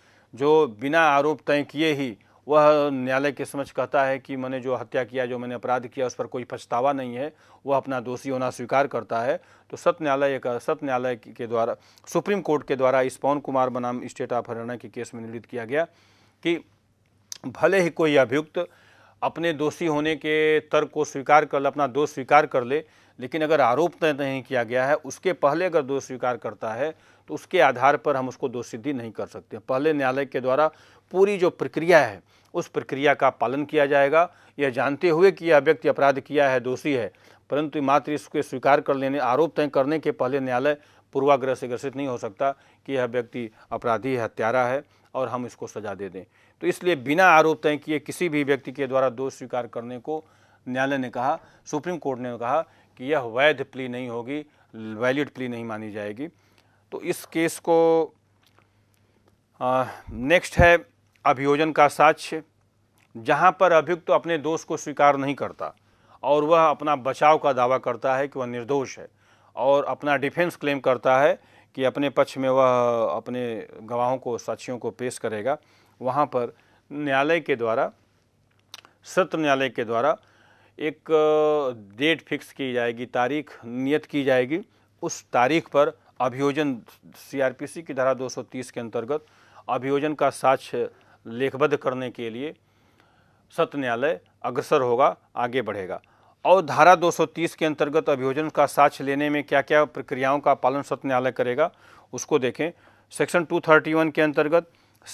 जो बिना आरोप तय किए ही वह न्यायालय के समझ कहता है कि मैंने जो हत्या किया जो मैंने अपराध किया उस पर कोई पछतावा नहीं है वह अपना दोषी होना स्वीकार करता है तो सत्य न्यायालय का सत्य न्यायालय के द्वारा सुप्रीम कोर्ट के द्वारा इस पवन कुमार बनाम स्टेट ऑफ हरियाणा के केस में निर्णित किया गया कि भले ही कोई अभियुक्त अपने दोषी होने के तर्क को स्वीकार कर ले अपना दोष स्वीकार कर ले लेकिन अगर आरोप तय नहीं किया गया है उसके पहले अगर दोष स्वीकार करता है तो उसके आधार पर हम उसको दोष सिद्धि नहीं कर सकते पहले न्यायालय के द्वारा पूरी जो प्रक्रिया है उस प्रक्रिया का पालन किया जाएगा यह जानते हुए कि यह व्यक्ति अपराध किया है दोषी है परंतु मात्र इसके स्वीकार कर लेने आरोप तय करने के पहले न्यायालय पूर्वाग्रह से ग्रसित नहीं हो सकता कि यह व्यक्ति अपराधी हत्यारा है और हम इसको सजा दे दें तो इसलिए बिना आरोप तय किए किसी भी व्यक्ति के द्वारा दोष स्वीकार करने को न्यायालय ने कहा सुप्रीम कोर्ट ने कहा कि यह वैध प्ली नहीं होगी वैलिड प्ली नहीं मानी जाएगी तो इस केस को नेक्स्ट है अभियोजन का साक्ष्य जहाँ पर अभियुक्त तो अपने दोष को स्वीकार नहीं करता और वह अपना बचाव का दावा करता है कि वह निर्दोष है और अपना डिफेंस क्लेम करता है कि अपने पक्ष में वह अपने गवाहों को साक्षियों को पेश करेगा वहाँ पर न्यायालय के द्वारा सत्र न्यायालय के द्वारा एक डेट फिक्स की जाएगी तारीख नियत की जाएगी उस तारीख पर अभियोजन सीआरपीसी की धारा 230 के अंतर्गत अभियोजन का साक्ष्य लेखबद्ध करने के लिए सत्र न्यायालय अग्रसर होगा आगे बढ़ेगा और धारा 230 के अंतर्गत अभियोजन का साक्ष लेने में क्या क्या प्रक्रियाओं का पालन सत्य न्यायालय करेगा उसको देखें सेक्शन 231 के अंतर्गत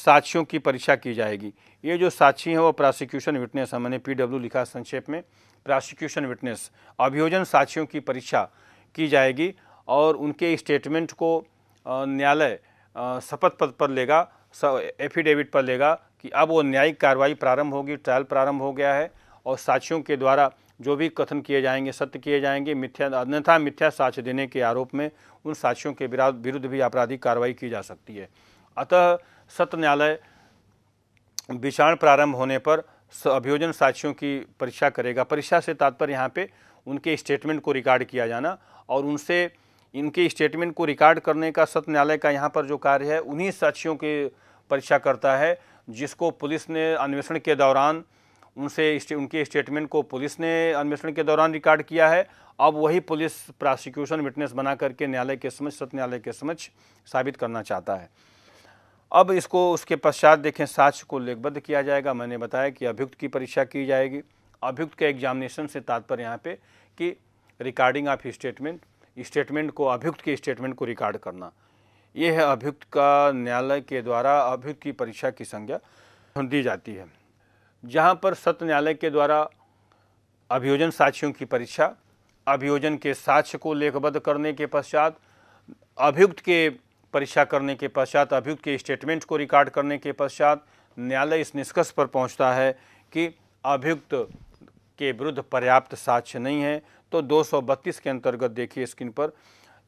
साक्षियों की परीक्षा की जाएगी ये जो साक्षी हैं वो प्रोसिक्यूशन विटनेस हमने डब्ल्यू लिखा संक्षेप में प्रोसिक्यूशन विटनेस अभियोजन साक्षियों की परीक्षा की जाएगी और उनके स्टेटमेंट को न्यायालय शपथ पद पर लेगा एफिडेविट पर लेगा कि अब वो न्यायिक कार्रवाई प्रारंभ होगी ट्रायल प्रारंभ हो गया है और साक्षियों के द्वारा जो भी कथन किए जाएंगे सत्य किए जाएंगे मिथ्या अन्यथा मिथ्या साक्ष्य देने के आरोप में उन साक्षियों के विरुद्ध भी आपराधिक कार्रवाई की जा सकती है अतः सत्य न्यायालय विचारण प्रारंभ होने पर अभियोजन साक्षियों की परीक्षा करेगा परीक्षा से तात्पर्य यहाँ पे उनके स्टेटमेंट को रिकॉर्ड किया जाना और उनसे इनके स्टेटमेंट को रिकॉर्ड करने का सत्य न्यायालय का यहाँ पर जो कार्य है उन्हीं साक्षियों की परीक्षा करता है जिसको पुलिस ने अन्वेषण के दौरान उनसे उनके स्टेटमेंट को पुलिस ने अन्वेषण के दौरान रिकॉर्ड किया है अब वही पुलिस प्रोसिक्यूशन विटनेस बना करके न्यायालय के समक्ष सत्य न्यायालय के समक्ष साबित करना चाहता है अब इसको उसके पश्चात देखें साक्ष्य को लेखबद्ध किया जाएगा मैंने बताया कि अभियुक्त की परीक्षा की जाएगी अभियुक्त के एग्जामिनेशन से तात्पर्य यहाँ पे कि रिकॉर्डिंग ऑफ स्टेटमेंट स्टेटमेंट को अभियुक्त के स्टेटमेंट को रिकॉर्ड करना ये है अभियुक्त का न्यायालय के द्वारा अभियुक्त की परीक्षा की संज्ञा दी जाती है जहां पर सत्य न्यायालय के द्वारा अभियोजन साक्षियों की परीक्षा अभियोजन के साक्ष्य को लेखबद्ध करने के पश्चात अभियुक्त के परीक्षा करने के पश्चात अभियुक्त के स्टेटमेंट को रिकॉर्ड करने के पश्चात न्यायालय इस निष्कर्ष पर पहुंचता है कि अभियुक्त के विरुद्ध पर्याप्त साक्ष्य नहीं है तो 232 के अंतर्गत देखिए स्क्रीन पर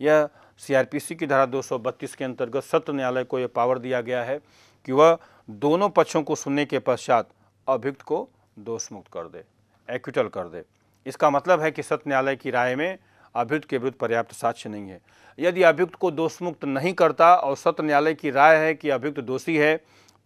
यह सीआरपीसी की धारा 232 के अंतर्गत सत्र न्यायालय को यह पावर दिया गया है कि वह दोनों पक्षों को सुनने के पश्चात अभियुक्त को दोष मुक्त कर दे एक्विटल कर दे इसका मतलब है कि सत्य न्यायालय की राय में अभियुक्त के विरुद्ध पर्याप्त साक्ष्य नहीं है यदि अभियुक्त को दोषमुक्त नहीं करता और सत्य न्यायालय की राय है कि अभियुक्त दोषी है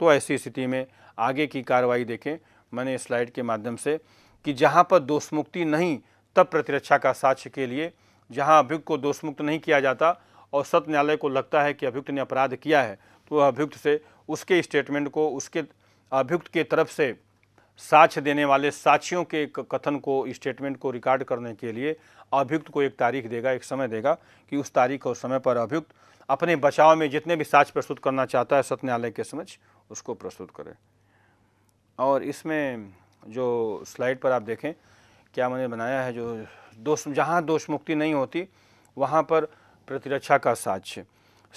तो ऐसी स्थिति में आगे की कार्रवाई देखें मैंने स्लाइड के माध्यम से कि जहाँ पर दोषमुक्ति नहीं तब प्रतिरक्षा का साक्ष्य के लिए जहाँ अभियुक्त को दोषमुक्त नहीं किया जाता और सत्य न्यायालय को लगता है कि अभियुक्त ने अपराध किया है तो अभियुक्त से उसके स्टेटमेंट को उसके अभियुक्त के तरफ से साक्ष्य देने वाले साक्षियों के कथन को स्टेटमेंट को रिकॉर्ड करने के लिए अभियुक्त को एक तारीख देगा एक समय देगा कि उस तारीख और समय पर अभियुक्त अपने बचाव में जितने भी साक्ष्य प्रस्तुत करना चाहता है सत्य न्यायालय के समक्ष उसको प्रस्तुत करें और इसमें जो स्लाइड पर आप देखें क्या मैंने बनाया है जो दोष जहाँ दोष मुक्ति नहीं होती वहाँ पर प्रतिरक्षा का साक्ष्य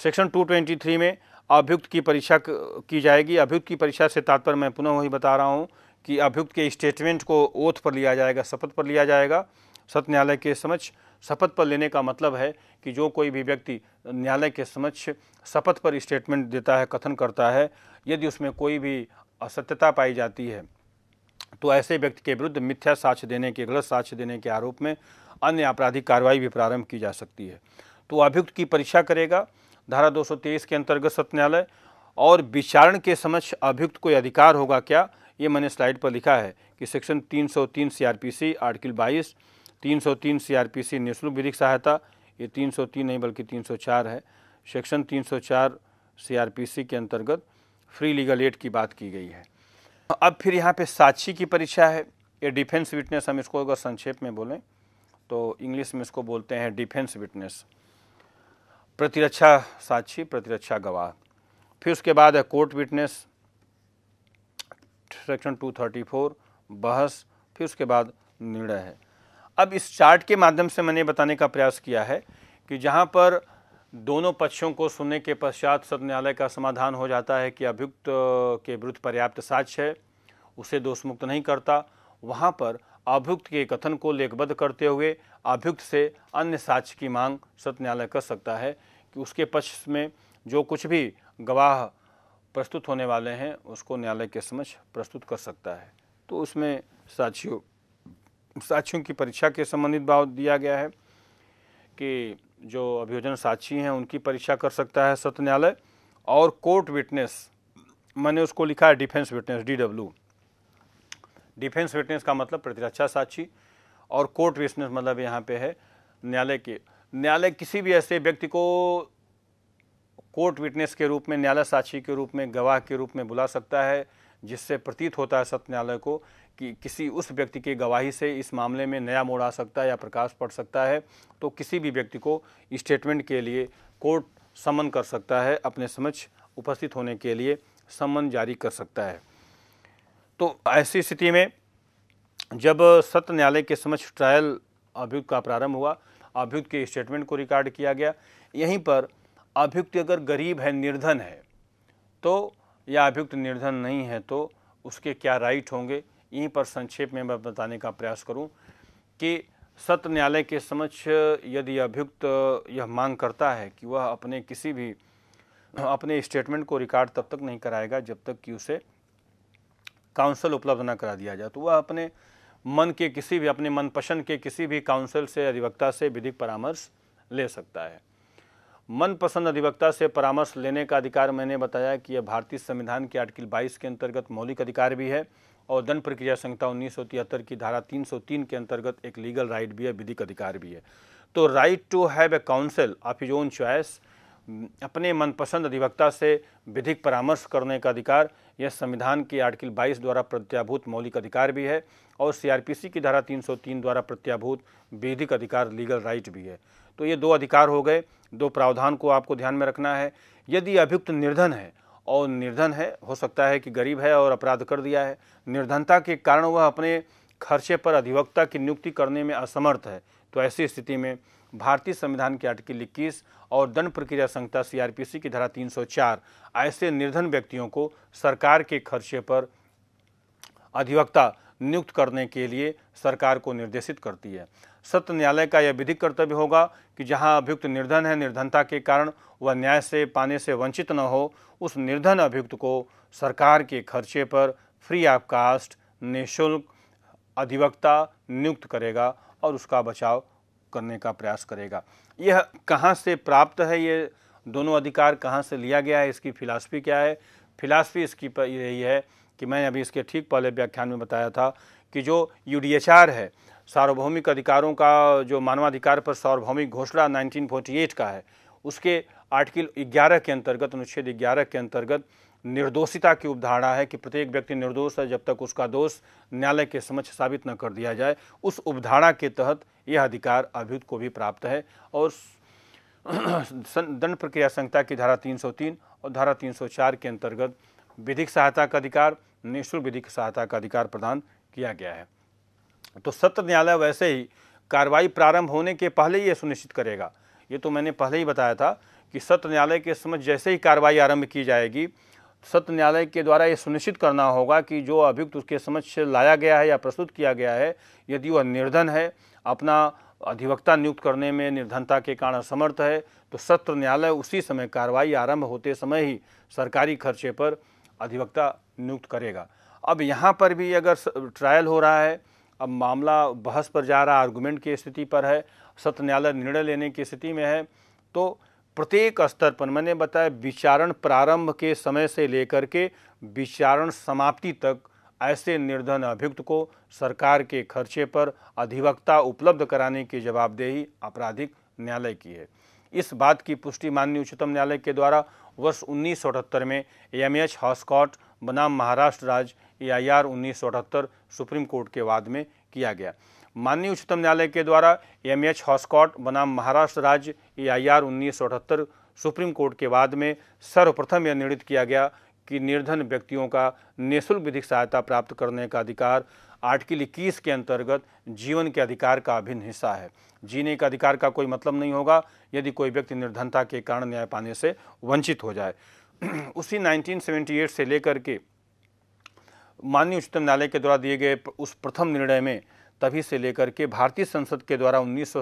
सेक्शन 223 में अभियुक्त की परीक्षा की जाएगी अभियुक्त की परीक्षा से तात्पर्य मैं पुनः वही बता रहा हूँ कि अभियुक्त के स्टेटमेंट को ओथ पर लिया जाएगा शपथ पर लिया जाएगा सत्य न्यायालय के समक्ष शपथ पर लेने का मतलब है कि जो कोई भी व्यक्ति न्यायालय के समक्ष शपथ पर स्टेटमेंट देता है कथन करता है यदि उसमें कोई भी असत्यता पाई जाती है तो ऐसे व्यक्ति के विरुद्ध मिथ्या साक्ष्य देने के गलत साक्ष्य देने के आरोप में अन्य आपराधिक कार्रवाई भी प्रारंभ की जा सकती है तो अभियुक्त की परीक्षा करेगा धारा 223 के अंतर्गत सत्य न्यायालय और विचारण के समक्ष अभियुक्त को अधिकार होगा क्या ये मैंने स्लाइड पर लिखा है कि सेक्शन 303 सीआरपीसी आर्टिकल 22 303 सीआरपीसी निःशुल्क विधिक सहायता ये 303 नहीं बल्कि 304 है सेक्शन 304 सीआरपीसी के अंतर्गत फ्री लीगल एड की बात की गई है अब फिर यहाँ पे साक्षी की परीक्षा है ये डिफेंस विटनेस हम इसको अगर संक्षेप में बोलें तो इंग्लिश में इसको बोलते हैं डिफेंस विटनेस प्रतिरक्षा साक्षी प्रतिरक्षा गवाह फिर उसके बाद है कोर्ट विटनेस सेक्शन 234 बहस फिर उसके बाद निर्णय है अब इस चार्ट के माध्यम से मैंने बताने का प्रयास किया है कि जहाँ पर दोनों पक्षों को सुनने के पश्चात सत्र न्यायालय का समाधान हो जाता है कि अभियुक्त के विरुद्ध पर्याप्त साक्ष्य है उसे दोषमुक्त नहीं करता वहाँ पर अभियुक्त के कथन को लेखबद्ध करते हुए अभियुक्त से अन्य साक्ष्य की मांग सत्य न्यायालय कर सकता है कि उसके पक्ष में जो कुछ भी गवाह प्रस्तुत होने वाले हैं उसको न्यायालय के समक्ष प्रस्तुत कर सकता है तो उसमें साक्षियों साक्षियों की परीक्षा के संबंधित भाव दिया गया है कि जो अभियोजन साक्षी हैं उनकी परीक्षा कर सकता है सत्य न्यायालय और कोर्ट विटनेस मैंने उसको लिखा है defence witness W defence witness का मतलब प्रतिरक्षा साक्षी और कोर्ट विटनेस मतलब यहाँ पे है न्यायालय के न्यायालय किसी भी ऐसे व्यक्ति को कोर्ट विटनेस के रूप में न्यायालय साक्षी के रूप में गवाह के रूप में बुला सकता है जिससे प्रतीत होता है सत्य न्यायालय को कि किसी उस व्यक्ति के गवाही से इस मामले में नया मोड़ आ सकता है या प्रकाश पड़ सकता है तो किसी भी व्यक्ति को स्टेटमेंट के लिए कोर्ट समन कर सकता है अपने समक्ष उपस्थित होने के लिए समन जारी कर सकता है तो ऐसी स्थिति में जब सत्य न्यायालय के समक्ष ट्रायल अभियुक्त का प्रारंभ हुआ अभियुक्त के स्टेटमेंट को रिकॉर्ड किया गया यहीं पर अभियुक्त अगर गरीब है निर्धन है तो या अभियुक्त निर्धन नहीं है तो उसके क्या राइट होंगे यहीं पर संक्षेप में मैं बताने का प्रयास करूं कि सत्र न्यायालय के समक्ष यदि अभियुक्त यह मांग करता है कि वह अपने किसी भी अपने स्टेटमेंट को रिकॉर्ड तब तक नहीं कराएगा जब तक कि उसे काउंसिल उपलब्ध न करा दिया जाए तो वह अपने मन के किसी भी अपने मनपसंद के किसी भी काउंसिल से अधिवक्ता से विधिक परामर्श ले सकता है मनपसंद अधिवक्ता से परामर्श लेने का अधिकार मैंने बताया कि यह भारतीय संविधान के आर्टिकल 22 के अंतर्गत मौलिक अधिकार भी है और दंड प्रक्रिया संहिता उन्नीस की धारा 303 के अंतर्गत एक लीगल राइट भी है विधिक अधिकार भी है तो right to have a counsel of your choice choice अपने मनपसंद अधिवक्ता से विधिक परामर्श करने का अधिकार यह संविधान के आर्टिकल 22 द्वारा प्रत्याभूत मौलिक अधिकार भी है और सीआरपीसी की धारा 303 द्वारा प्रत्याभूत विधिक अधिकार लीगल राइट भी है तो ये दो अधिकार हो गए दो प्रावधान को आपको ध्यान में रखना है यदि अभियुक्त निर्धन है और निर्धन है हो सकता है कि गरीब है और अपराध कर दिया है निर्धनता के कारण वह अपने खर्चे पर अधिवक्ता की नियुक्ति करने में असमर्थ है तो ऐसी स्थिति में भारतीय संविधान के आर्टिकल इक्कीस और दंड प्रक्रिया संहिता सीआरपीसी की धारा 304 ऐसे निर्धन व्यक्तियों को सरकार के खर्चे पर अधिवक्ता नियुक्त करने के लिए सरकार को निर्देशित करती है सत्य न्यायालय का यह विधिक कर्तव्य होगा कि जहां अभियुक्त निर्धन है निर्धनता के कारण वह न्याय से पाने से वंचित न हो उस निर्धन अभियुक्त को सरकार के खर्चे पर फ्री ऑफ कास्ट निःशुल्क अधिवक्ता नियुक्त करेगा और उसका बचाव करने का प्रयास करेगा यह कहाँ से प्राप्त है ये दोनों अधिकार कहाँ से लिया गया है इसकी फिलासफी क्या है फिलासफी इसकी यही है कि मैंने अभी इसके ठीक पहले व्याख्यान में बताया था कि जो यू है सार्वभौमिक अधिकारों का जो मानवाधिकार पर सार्वभौमिक घोषणा 1948 का है उसके आर्टिकल 11 के अंतर्गत अनुच्छेद 11 के अंतर्गत निर्दोषिता की उपधारणा है कि प्रत्येक व्यक्ति निर्दोष है जब तक उसका दोष न्यायालय के समक्ष साबित न कर दिया जाए उस उपधारणा के तहत यह अधिकार अभियुक्त को भी प्राप्त है और दंड प्रक्रिया संहिता की धारा 303 और धारा 304 के अंतर्गत विधिक सहायता का अधिकार निःशुल्क विधिक सहायता का अधिकार प्रदान किया गया है तो सत्र न्यायालय वैसे ही कार्रवाई प्रारंभ होने के पहले ही यह सुनिश्चित करेगा ये तो मैंने पहले ही बताया था कि सत्र न्यायालय के समय जैसे ही कार्रवाई आरंभ की जाएगी सत्र न्यायालय के द्वारा ये सुनिश्चित करना होगा कि जो अभियुक्त उसके समक्ष लाया गया है या प्रस्तुत किया गया है यदि वह निर्धन है अपना अधिवक्ता नियुक्त करने में निर्धनता के कारण असमर्थ है तो सत्र न्यायालय उसी समय कार्रवाई आरंभ होते समय ही सरकारी खर्चे पर अधिवक्ता नियुक्त करेगा अब यहाँ पर भी अगर ट्रायल हो रहा है अब मामला बहस पर जा रहा आर्गूमेंट की स्थिति पर है सत्य न्यायालय निर्णय लेने की स्थिति में है तो प्रत्येक स्तर पर मैंने बताया विचारण प्रारंभ के समय से लेकर के विचारण समाप्ति तक ऐसे निर्धन अभियुक्त को सरकार के खर्चे पर अधिवक्ता उपलब्ध कराने की जवाबदेही आपराधिक न्यायालय की है इस बात की पुष्टि माननीय उच्चतम न्यायालय के द्वारा वर्ष उन्नीस में एम एच हॉस्कॉट बनाम महाराष्ट्र राज्य ए एआईआर 1978 सुप्रीम कोर्ट के वाद में किया गया माननीय उच्चतम न्यायालय के द्वारा एम एच हॉस्कॉट बनाम महाराष्ट्र राज्य ए एआईआर 1978 सुप्रीम कोर्ट के वाद में सर्वप्रथम यह निर्णित किया गया कि निर्धन व्यक्तियों का निःशुल्क विधिक सहायता प्राप्त करने का अधिकार आर्टिकल इक्कीस के अंतर्गत जीवन के अधिकार का अभिन्न हिस्सा है जीने का अधिकार का कोई मतलब नहीं होगा यदि कोई व्यक्ति निर्धनता के कारण न्याय पाने से वंचित हो जाए उसी 1978 से लेकर के माननीय उच्चतम न्यायालय के द्वारा दिए गए उस प्रथम निर्णय में तभी से लेकर के भारतीय संसद के द्वारा उन्नीस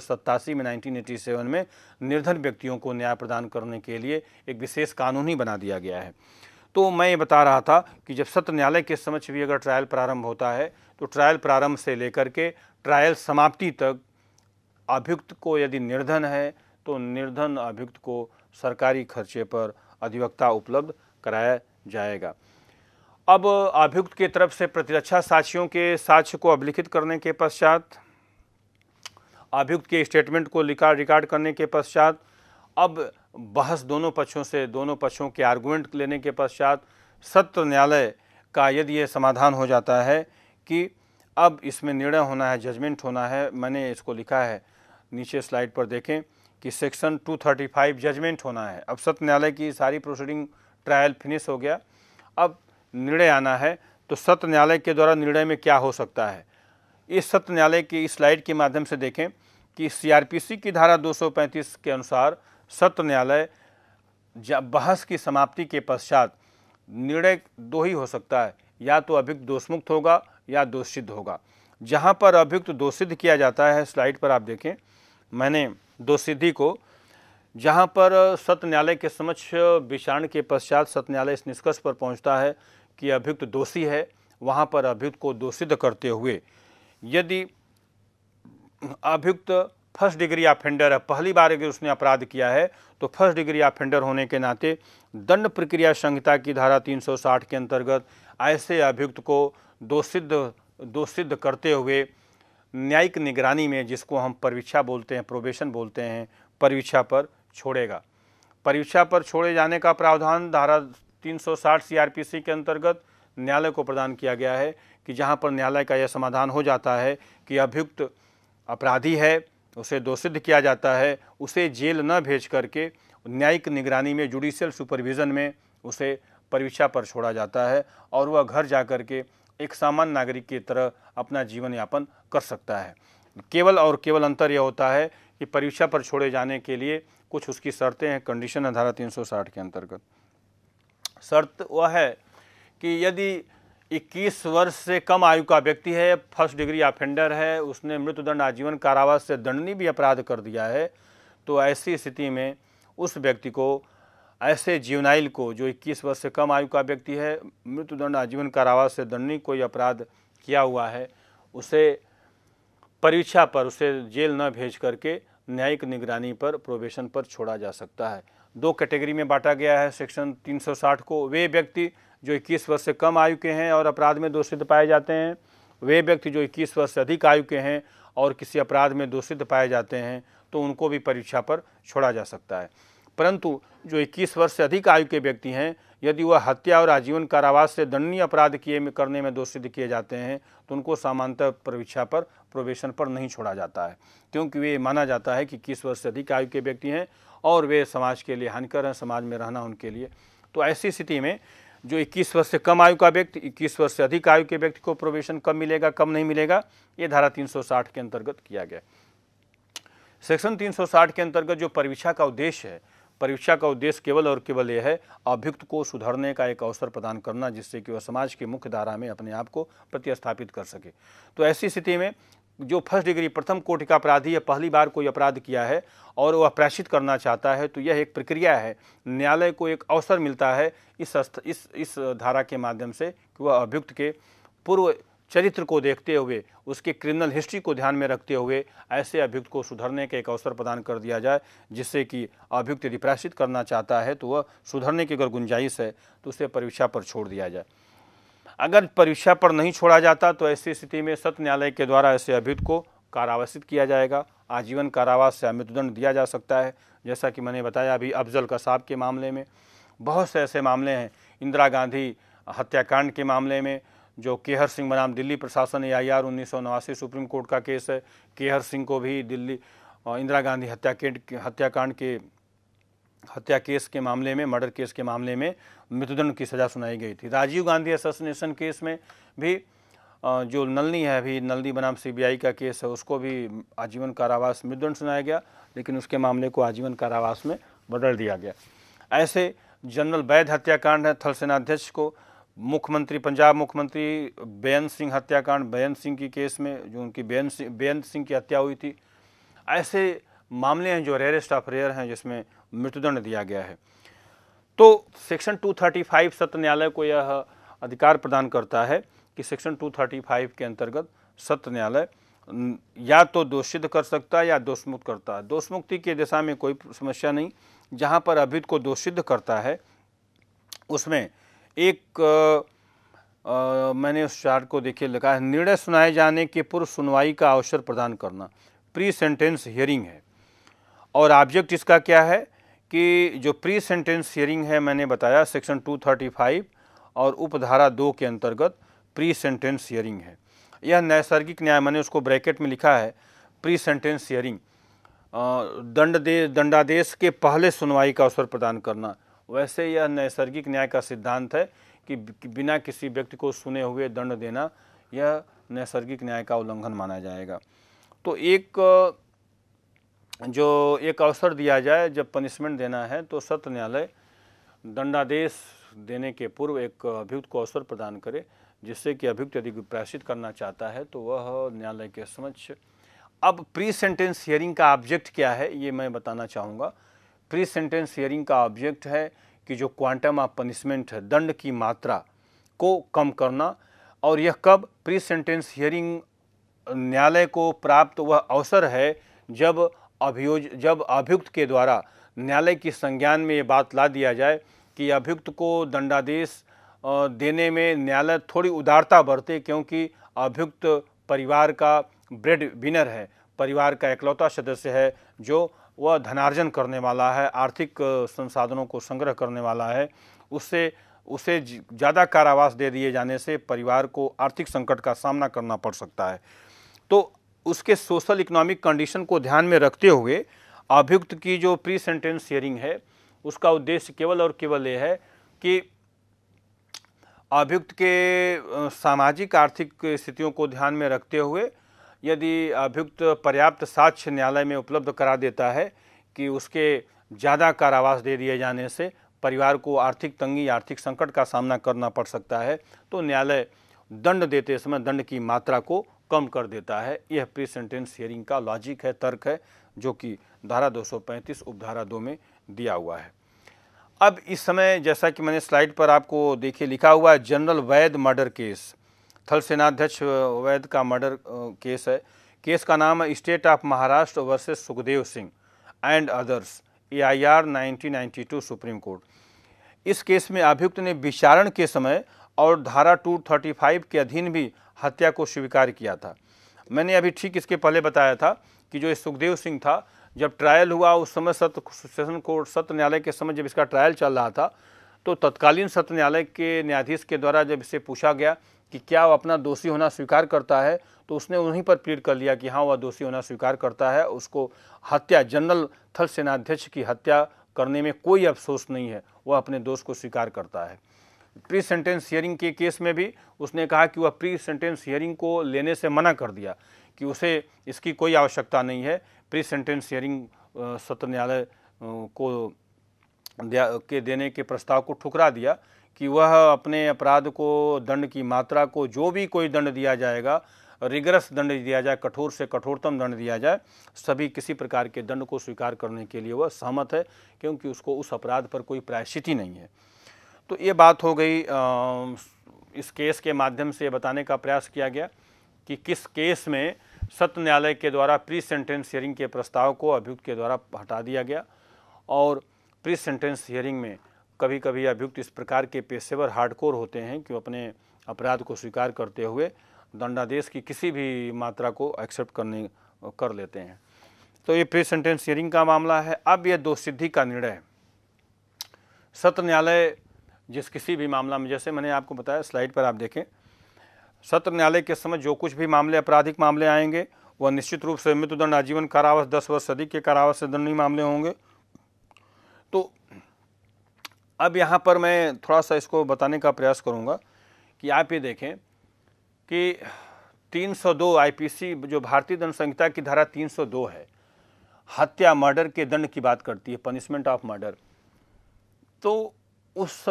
में 1987 में निर्धन व्यक्तियों को न्याय प्रदान करने के लिए एक विशेष कानून ही बना दिया गया है तो मैं ये बता रहा था कि जब सत्र न्यायालय के समक्ष भी अगर ट्रायल प्रारंभ होता है तो ट्रायल प्रारंभ से लेकर के ट्रायल समाप्ति तक अभियुक्त को यदि निर्धन है तो निर्धन अभियुक्त को सरकारी खर्चे पर अधिवक्ता उपलब्ध कराया जाएगा अब अभियुक्त की तरफ से प्रतिरक्षा साक्षियों के साक्ष्य को अभिलिखित करने के पश्चात अभियुक्त के स्टेटमेंट को लिखा रिकॉर्ड करने के पश्चात अब बहस दोनों पक्षों से दोनों पक्षों के आर्गुमेंट लेने के पश्चात सत्र न्यायालय का यदि ये समाधान हो जाता है कि अब इसमें निर्णय होना है जजमेंट होना है मैंने इसको लिखा है नीचे स्लाइड पर देखें कि सेक्शन 235 जजमेंट होना है अब सत्य न्यायालय की सारी प्रोसीडिंग ट्रायल फिनिश हो गया अब निर्णय आना है तो सत्य न्यायालय के द्वारा निर्णय में क्या हो सकता है इस सत्य न्यायालय की स्लाइड के माध्यम से देखें कि सीआरपीसी की धारा 235 के अनुसार सत्र न्यायालय बहस की समाप्ति के पश्चात निर्णय दो ही हो सकता है या तो अभियुक्त दोषमुक्त होगा या दोषिद्ध होगा जहां पर अभियुक्त दोषिद्ध किया जाता है स्लाइड पर आप देखें मैंने दो सिद्धि को जहाँ पर सत्य न्यायालय के समक्ष विचारण के पश्चात सत्य न्यायालय इस निष्कर्ष पर पहुँचता है कि अभियुक्त दोषी है वहाँ पर अभियुक्त को दोषित करते हुए यदि अभियुक्त फर्स्ट डिग्री ऑफेंडर है पहली बार अगर उसने अपराध किया है तो फर्स्ट डिग्री ऑफेंडर होने के नाते दंड प्रक्रिया संहिता की धारा 360 के अंतर्गत ऐसे अभियुक्त को दोषिद्ध दोषिद्ध करते हुए न्यायिक निगरानी में जिसको हम परीक्षा बोलते हैं प्रोबेशन बोलते हैं परीक्षा पर छोड़ेगा परीक्षा पर छोड़े जाने का प्रावधान धारा 360 सीआरपीसी के अंतर्गत न्यायालय को प्रदान किया गया है कि जहां पर न्यायालय का यह समाधान हो जाता है कि अभियुक्त अपराधी है उसे दोषिद्ध किया जाता है उसे जेल न भेज करके न्यायिक निगरानी में जुडिशियल सुपरविज़न में उसे परीक्षा पर छोड़ा जाता है और वह घर जा कर के एक सामान्य नागरिक की तरह अपना जीवन यापन कर सकता है केवल और केवल अंतर यह होता है कि परीक्षा पर छोड़े जाने के लिए कुछ उसकी शर्तें हैं कंडीशन है धारा 360 के अंतर्गत शर्त वह है कि यदि 21 वर्ष से कम आयु का व्यक्ति है फर्स्ट डिग्री ऑफेंडर है उसने मृत्युदंड आजीवन कारावास से दंडनीय भी अपराध कर दिया है तो ऐसी स्थिति में उस व्यक्ति को ऐसे जीवनाइल को जो 21 वर्ष से कम आयु का व्यक्ति है मृत्युदंड आजीवन कारावास से दंडनीय कोई अपराध किया हुआ है उसे परीक्षा पर उसे जेल न भेज करके न्यायिक निगरानी पर प्रोबेशन पर छोड़ा जा सकता है दो कैटेगरी में बांटा गया है सेक्शन 360 को वे व्यक्ति जो 21 वर्ष से कम आयु के हैं और अपराध में दोषित पाए जाते हैं वे व्यक्ति जो 21 वर्ष से अधिक आयु के हैं और किसी अपराध में दोषित पाए जाते हैं तो उनको भी परीक्षा पर छोड़ा जा सकता है परंतु जो 21 वर्ष से अधिक आयु के व्यक्ति हैं यदि वह हत्या और आजीवन कारावास से दंडनीय अपराध किए में करने में दोषित किए जाते हैं तो उनको सामान्यतः परीक्षा पर प्रोवेशन पर नहीं छोड़ा जाता है क्योंकि वे माना जाता है कि इक्कीस वर्ष से अधिक आयु के व्यक्ति हैं और वे समाज के लिए हानिकर हैं समाज में रहना उनके लिए तो ऐसी स्थिति में जो 21 वर्ष से कम आयु का व्यक्ति 21 वर्ष से अधिक आयु के व्यक्ति को प्रोवेशन कम मिलेगा कम नहीं मिलेगा ये धारा 360 के अंतर्गत किया गया सेक्शन 360 के अंतर्गत जो परीक्षा का उद्देश्य है परीक्षा का उद्देश्य केवल और केवल यह है अभियुक्त को सुधरने का एक अवसर प्रदान करना जिससे कि वह समाज की मुख्य धारा में अपने आप को प्रतिस्थापित कर सके तो ऐसी स्थिति में जो फर्स्ट डिग्री प्रथम कोटि का अपराधी या पहली बार कोई अपराध किया है और वह प्रेषित करना चाहता है तो यह एक प्रक्रिया है न्यायालय को एक अवसर मिलता है इस इस इस धारा के माध्यम से कि वह अभियुक्त के पूर्व चरित्र को देखते हुए उसके क्रिमिनल हिस्ट्री को ध्यान में रखते हुए ऐसे अभियुक्त को सुधरने का एक अवसर प्रदान कर दिया जाए जिससे कि अभियुक्त यदि प्रायश्चित करना चाहता है तो वह सुधरने की अगर गुंजाइश है तो उसे परीक्षा पर छोड़ दिया जाए अगर परीक्षा पर नहीं छोड़ा जाता तो ऐसी स्थिति में सत्य न्यायालय के द्वारा ऐसे अभियुक्त को कारावासित किया जाएगा आजीवन कारावास से मृत्युदंड दिया जा सकता है जैसा कि मैंने बताया अभी अफजल कसाब के मामले में बहुत से ऐसे मामले हैं इंदिरा गांधी हत्याकांड के मामले में जो केहर सिंह बनाम दिल्ली प्रशासन ए आई आर उन्नीस सुप्रीम कोर्ट का केस है केहर सिंह को भी दिल्ली इंदिरा गांधी हत्या के हत्याकांड के हत्या केस के मामले में मर्डर केस के मामले में मृत्युदंड की सज़ा सुनाई गई थी राजीव गांधी एसोसिनेशन केस में भी जो नलनी है अभी नलनी बनाम सीबीआई का केस है उसको भी आजीवन कारावास मृत्युदंड सुनाया गया लेकिन उसके मामले को आजीवन कारावास में बदल दिया गया ऐसे जनरल वैध हत्याकांड है थल सेनाध्यक्ष को मुख्यमंत्री पंजाब मुख्यमंत्री बेअंत सिंह हत्याकांड बेअंत सिंह की केस में जो उनकी बेअंत सिंह बेअंत सिंह की हत्या हुई थी ऐसे मामले हैं जो रेयरेस्ट ऑफ रेयर हैं जिसमें मृत्युदंड दिया गया है तो सेक्शन 235 सत्र न्यायालय को यह अधिकार प्रदान करता है कि सेक्शन 235 के अंतर्गत सत्र न्यायालय या तो सिद्ध कर सकता है या दोषमुक्त करता है दोषमुक्ति की दिशा में कोई समस्या नहीं जहाँ पर अभिद को दोषिद्ध करता है उसमें एक आ, आ, मैंने उस चार्ट को देखिए लिखा है निर्णय सुनाए जाने के पूर्व सुनवाई का अवसर प्रदान करना प्री सेंटेंस हियरिंग है और ऑब्जेक्ट इसका क्या है कि जो प्री सेंटेंस हियरिंग है मैंने बताया सेक्शन 235 और उपधारा दो के अंतर्गत प्री सेंटेंस हियरिंग है यह नैसर्गिक न्याय मैंने उसको ब्रैकेट में लिखा है प्री सेंटेंस हियरिंग दंड दे दंडादेश के पहले सुनवाई का अवसर प्रदान करना वैसे यह नैसर्गिक न्याय का सिद्धांत है कि बिना किसी व्यक्ति को सुने हुए दंड देना यह नैसर्गिक न्याय का उल्लंघन माना जाएगा तो एक जो एक अवसर दिया जाए जब पनिशमेंट देना है तो सत्र न्यायालय दंडादेश देने के पूर्व एक अभियुक्त को अवसर प्रदान करे जिससे कि अभियुक्त यदि प्रायश्चित करना चाहता है तो वह न्यायालय के समक्ष अब प्री सेंटेंस हियरिंग का ऑब्जेक्ट क्या है ये मैं बताना चाहूँगा प्री सेंटेंस हियरिंग का ऑब्जेक्ट है कि जो क्वांटम ऑफ पनिशमेंट है दंड की मात्रा को कम करना और यह कब प्री सेंटेंस हियरिंग न्यायालय को प्राप्त वह अवसर है जब अभियोज जब अभियुक्त के द्वारा न्यायालय की संज्ञान में ये बात ला दिया जाए कि अभियुक्त को दंडादेश देने में न्यायालय थोड़ी उदारता बरते क्योंकि अभियुक्त परिवार का ब्रेड विनर है परिवार का इकलौता सदस्य है जो वह धनार्जन करने वाला है आर्थिक संसाधनों को संग्रह करने वाला है उससे उसे ज़्यादा कारावास दे दिए जाने से परिवार को आर्थिक संकट का सामना करना पड़ सकता है तो उसके सोशल इकोनॉमिक कंडीशन को ध्यान में रखते हुए अभियुक्त की जो प्री सेंटेंस हियरिंग है उसका उद्देश्य केवल और केवल ये है कि अभियुक्त के सामाजिक आर्थिक स्थितियों को ध्यान में रखते हुए यदि अभियुक्त पर्याप्त साक्ष्य न्यायालय में उपलब्ध करा देता है कि उसके ज़्यादा कारावास दे दिए जाने से परिवार को आर्थिक तंगी आर्थिक संकट का सामना करना पड़ सकता है तो न्यायालय दंड देते समय दंड की मात्रा को कम कर देता है यह प्री सेंटेंस हियरिंग का लॉजिक है तर्क है जो कि धारा 235 उपधारा दो में दिया हुआ है अब इस समय जैसा कि मैंने स्लाइड पर आपको देखिए लिखा हुआ है जनरल वैद मर्डर केस थल सेनाध्यक्ष वैद का मर्डर केस है केस का नाम है state of Maharashtra versus Sukhdev Singh and others A I R nineteen supreme court इस केस में अभियुक्त ने विचारण के समय और धारा 235 के अधीन भी हत्या को स्वीकार किया था मैंने अभी ठीक इसके पहले बताया था कि जो सुखदेव सिंह था जब ट्रायल हुआ उस समय सत्य सेशन कोर्ट सत्य न्यायालय के समय जब इसका ट्रायल चल रहा था तो तत्कालीन सत्य न्यायालय के न्यायाधीश के द्वारा जब इसे पूछा गया कि क्या वो अपना दोषी होना स्वीकार करता है तो उसने उन्हीं पर प्लीड कर लिया कि हाँ वह दोषी होना स्वीकार करता है उसको हत्या जनरल थल सेनाध्यक्ष की हत्या करने में कोई अफसोस नहीं है वह अपने दोष को स्वीकार करता है प्री सेंटेंस हियरिंग के केस में भी उसने कहा कि वह प्री सेंटेंस हियरिंग को लेने से मना कर दिया कि उसे इसकी कोई आवश्यकता नहीं है प्री सेंटेंस हियरिंग सत्र न्यायालय को के देने के प्रस्ताव को ठुकरा दिया कि वह अपने अपराध को दंड की मात्रा को जो भी कोई दंड दिया जाएगा रिग्रस दंड दिया जाए कठोर से कठोरतम दंड दिया जाए सभी किसी प्रकार के दंड को स्वीकार करने के लिए वह सहमत है क्योंकि उसको उस अपराध पर कोई प्रायश्चित ही नहीं है तो ये बात हो गई इस केस के माध्यम से बताने का प्रयास किया गया कि किस केस में सत्य न्यायालय के द्वारा प्री सेंटेंस हियरिंग के प्रस्ताव को अभियुक्त के द्वारा हटा दिया गया और प्री सेंटेंस हियरिंग में कभी कभी अभियुक्त इस प्रकार के पेशेवर हार्डकोर होते हैं कि अपने अपराध को स्वीकार करते हुए दंडादेश की किसी भी मात्रा को एक्सेप्ट करने कर लेते हैं तो ये प्री सेंटेंस हियरिंग का मामला है अब यह दो सिद्धि का निर्णय सत्र न्यायालय जिस किसी भी मामला में जैसे मैंने आपको बताया स्लाइड पर आप देखें सत्र न्यायालय के समय जो कुछ भी मामले आपराधिक मामले आएंगे वह निश्चित रूप से मृत्युदंड आजीवन कारावास दस वर्ष अधिक के कारावास से दंडीय मामले होंगे तो अब यहाँ पर मैं थोड़ा सा इसको बताने का प्रयास करूँगा कि आप ये देखें कि 302 आईपीसी जो भारतीय दंड संहिता की धारा 302 है हत्या मर्डर के दंड की बात करती है पनिशमेंट ऑफ मर्डर तो उस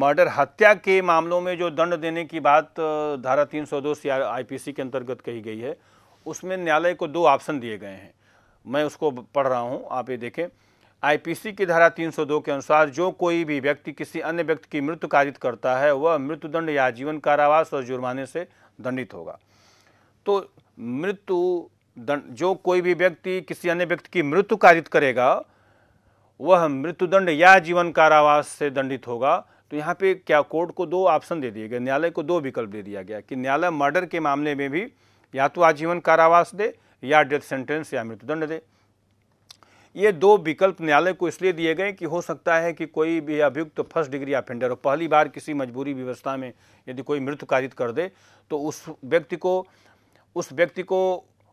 मर्डर हत्या के मामलों में जो दंड देने की बात धारा 302 सी आईपीसी के अंतर्गत कही गई है उसमें न्यायालय को दो ऑप्शन दिए गए हैं मैं उसको पढ़ रहा हूँ आप ये देखें आईपीसी की धारा 302 के अनुसार जो कोई भी व्यक्ति किसी अन्य व्यक्ति की मृत्यु कारित करता है वह मृत्युदंड या जीवन कारावास और जुर्माने से दंडित होगा तो मृत्यु दंड जो कोई भी व्यक्ति किसी अन्य व्यक्ति की मृत्यु कारित करेगा वह मृत्युदंड या जीवन कारावास से दंडित होगा तो यहाँ पे क्या कोर्ट को दो ऑप्शन दे दिए गए न्यायालय को दो विकल्प दे दिया गया कि न्यायालय मर्डर के मामले में भी या तो आजीवन कारावास दे या डेथ सेंटेंस या मृत्युदंड दे ये दो विकल्प न्यायालय को इसलिए दिए गए कि हो सकता है कि कोई भी अभियुक्त तो फर्स्ट डिग्री अफेंडर हो पहली बार किसी मजबूरी व्यवस्था में यदि कोई मृत्यु कारित कर दे तो उस व्यक्ति को उस व्यक्ति को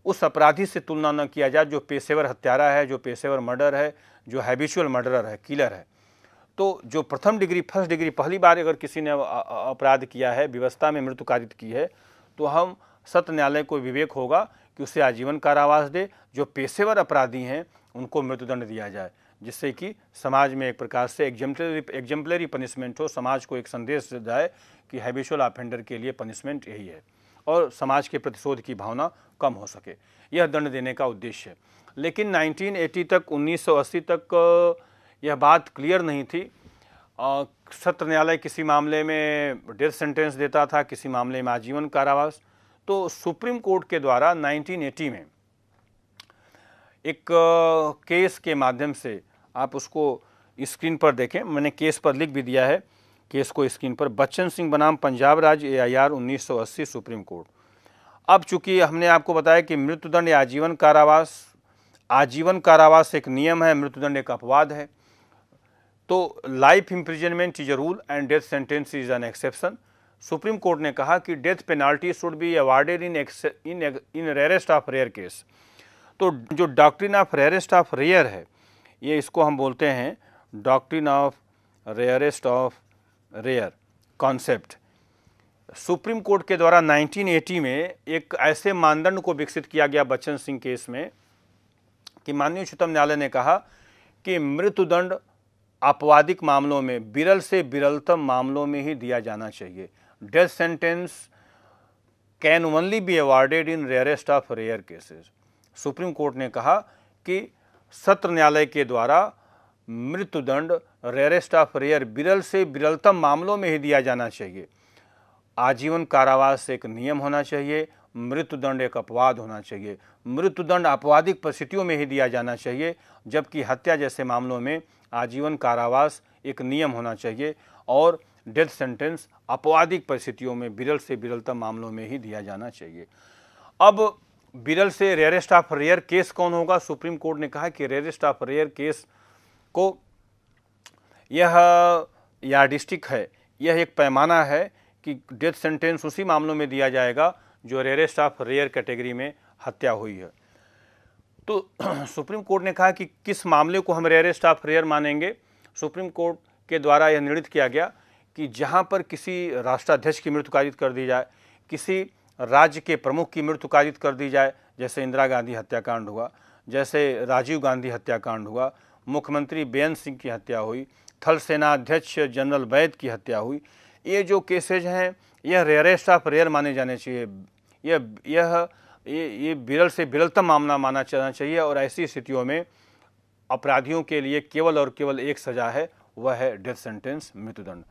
उस अपराधी से तुलना न किया जाए जो पेशेवर हत्यारा है जो पेशेवर मर्डर है जो हैबिचुअल मर्डरर है किलर है तो जो प्रथम डिग्री फर्स्ट डिग्री पहली बार अगर किसी ने अपराध किया है व्यवस्था में मृत्यु कारित की है तो हम सत्य न्यायालय को विवेक होगा कि उसे आजीवन कारावास दे जो पेशेवर अपराधी हैं उनको मृत्युदंड दिया जाए जिससे कि समाज में एक प्रकार से एग्जम्पलरी एग्जाम्पलरी पनिशमेंट हो समाज को एक संदेश जाए कि हैबिशुअल अफेंडर के लिए पनिशमेंट यही है और समाज के प्रतिशोध की भावना कम हो सके यह दंड देने का उद्देश्य है लेकिन 1980 तक 1980 तक यह बात क्लियर नहीं थी सत्र न्यायालय किसी मामले में डेथ सेंटेंस देता था किसी मामले में आजीवन कारावास तो सुप्रीम कोर्ट के द्वारा 1980 में एक केस के माध्यम से आप उसको स्क्रीन पर देखें मैंने केस पर लिख भी दिया है केस को स्क्रीन पर बच्चन सिंह बनाम पंजाब राज्य एआईआर 1980 सुप्रीम कोर्ट अब चूंकि हमने आपको बताया कि मृत्युदंड या आजीवन कारावास आजीवन कारावास एक नियम है मृत्युदंड एक अपवाद है तो life imprisonment is a rule and death sentence is an exception supreme court ने कहा कि death penalty should be awarded in in in rarest of rare case तो जो doctrine of rarest of rare है ये इसको हम बोलते हैं doctrine of rarest of rare concept supreme court के द्वारा 1980 में एक ऐसे मानदंड को विकसित किया गया बच्चन सिंह केस में कि माननीय उच्चतम न्यायालय ने कहा कि मृत्युदंड आपवादिक मामलों में बिरल से बिरलतम मामलों में ही दिया जाना चाहिए death sentence can only be awarded in rarest of rare cases supreme court ने कहा कि सत्र न्यायालय के द्वारा मृत्युदंड रेयरेस्ट ऑफ रेयर बिरल से बिरलतम मामलों में ही दिया जाना चाहिए आजीवन कारावास एक नियम होना चाहिए मृत्युदंड एक अपवाद होना चाहिए मृत्युदंड अपवादिक परिस्थितियों में ही दिया जाना चाहिए जबकि हत्या जैसे मामलों में आजीवन कारावास एक नियम होना चाहिए और डेथ सेंटेंस अपवादिक परिस्थितियों में बिरल से बिरलतम मामलों में ही दिया जाना चाहिए अब बिरल से रेयरेस्ट ऑफ रेयर केस कौन होगा सुप्रीम कोर्ट ने कहा कि रेयरेस्ट ऑफ रेयर केस को यह डिस्ट्रिक्ट है यह एक पैमाना है कि डेथ सेंटेंस उसी मामलों में दिया जाएगा जो रेयरेस्ट ऑफ रेयर कैटेगरी में हत्या हुई है तो सुप्रीम कोर्ट ने कहा कि किस मामले को हम रेयरेस्ट ऑफ रेयर मानेंगे सुप्रीम कोर्ट के द्वारा यह निर्णित किया गया कि जहाँ पर किसी राष्ट्राध्यक्ष की मृत्यु कारित कर दी जाए किसी राज्य के प्रमुख की मृत्यु कारित कर दी जाए जैसे इंदिरा गांधी हत्याकांड हुआ जैसे राजीव गांधी हत्याकांड हुआ मुख्यमंत्री बेन सिंह की हत्या हुई थल सेना अध्यक्ष जनरल वैद की हत्या हुई ये जो केसेज हैं यह रेयरेस्ट ऑफ रेयर माने जाने चाहिए यह यह ये ये बिरल से बिरलतम मामला माना जाना चाहिए और ऐसी स्थितियों में अपराधियों के लिए केवल और केवल एक सज़ा है वह है डेथ सेंटेंस मृत्युदंड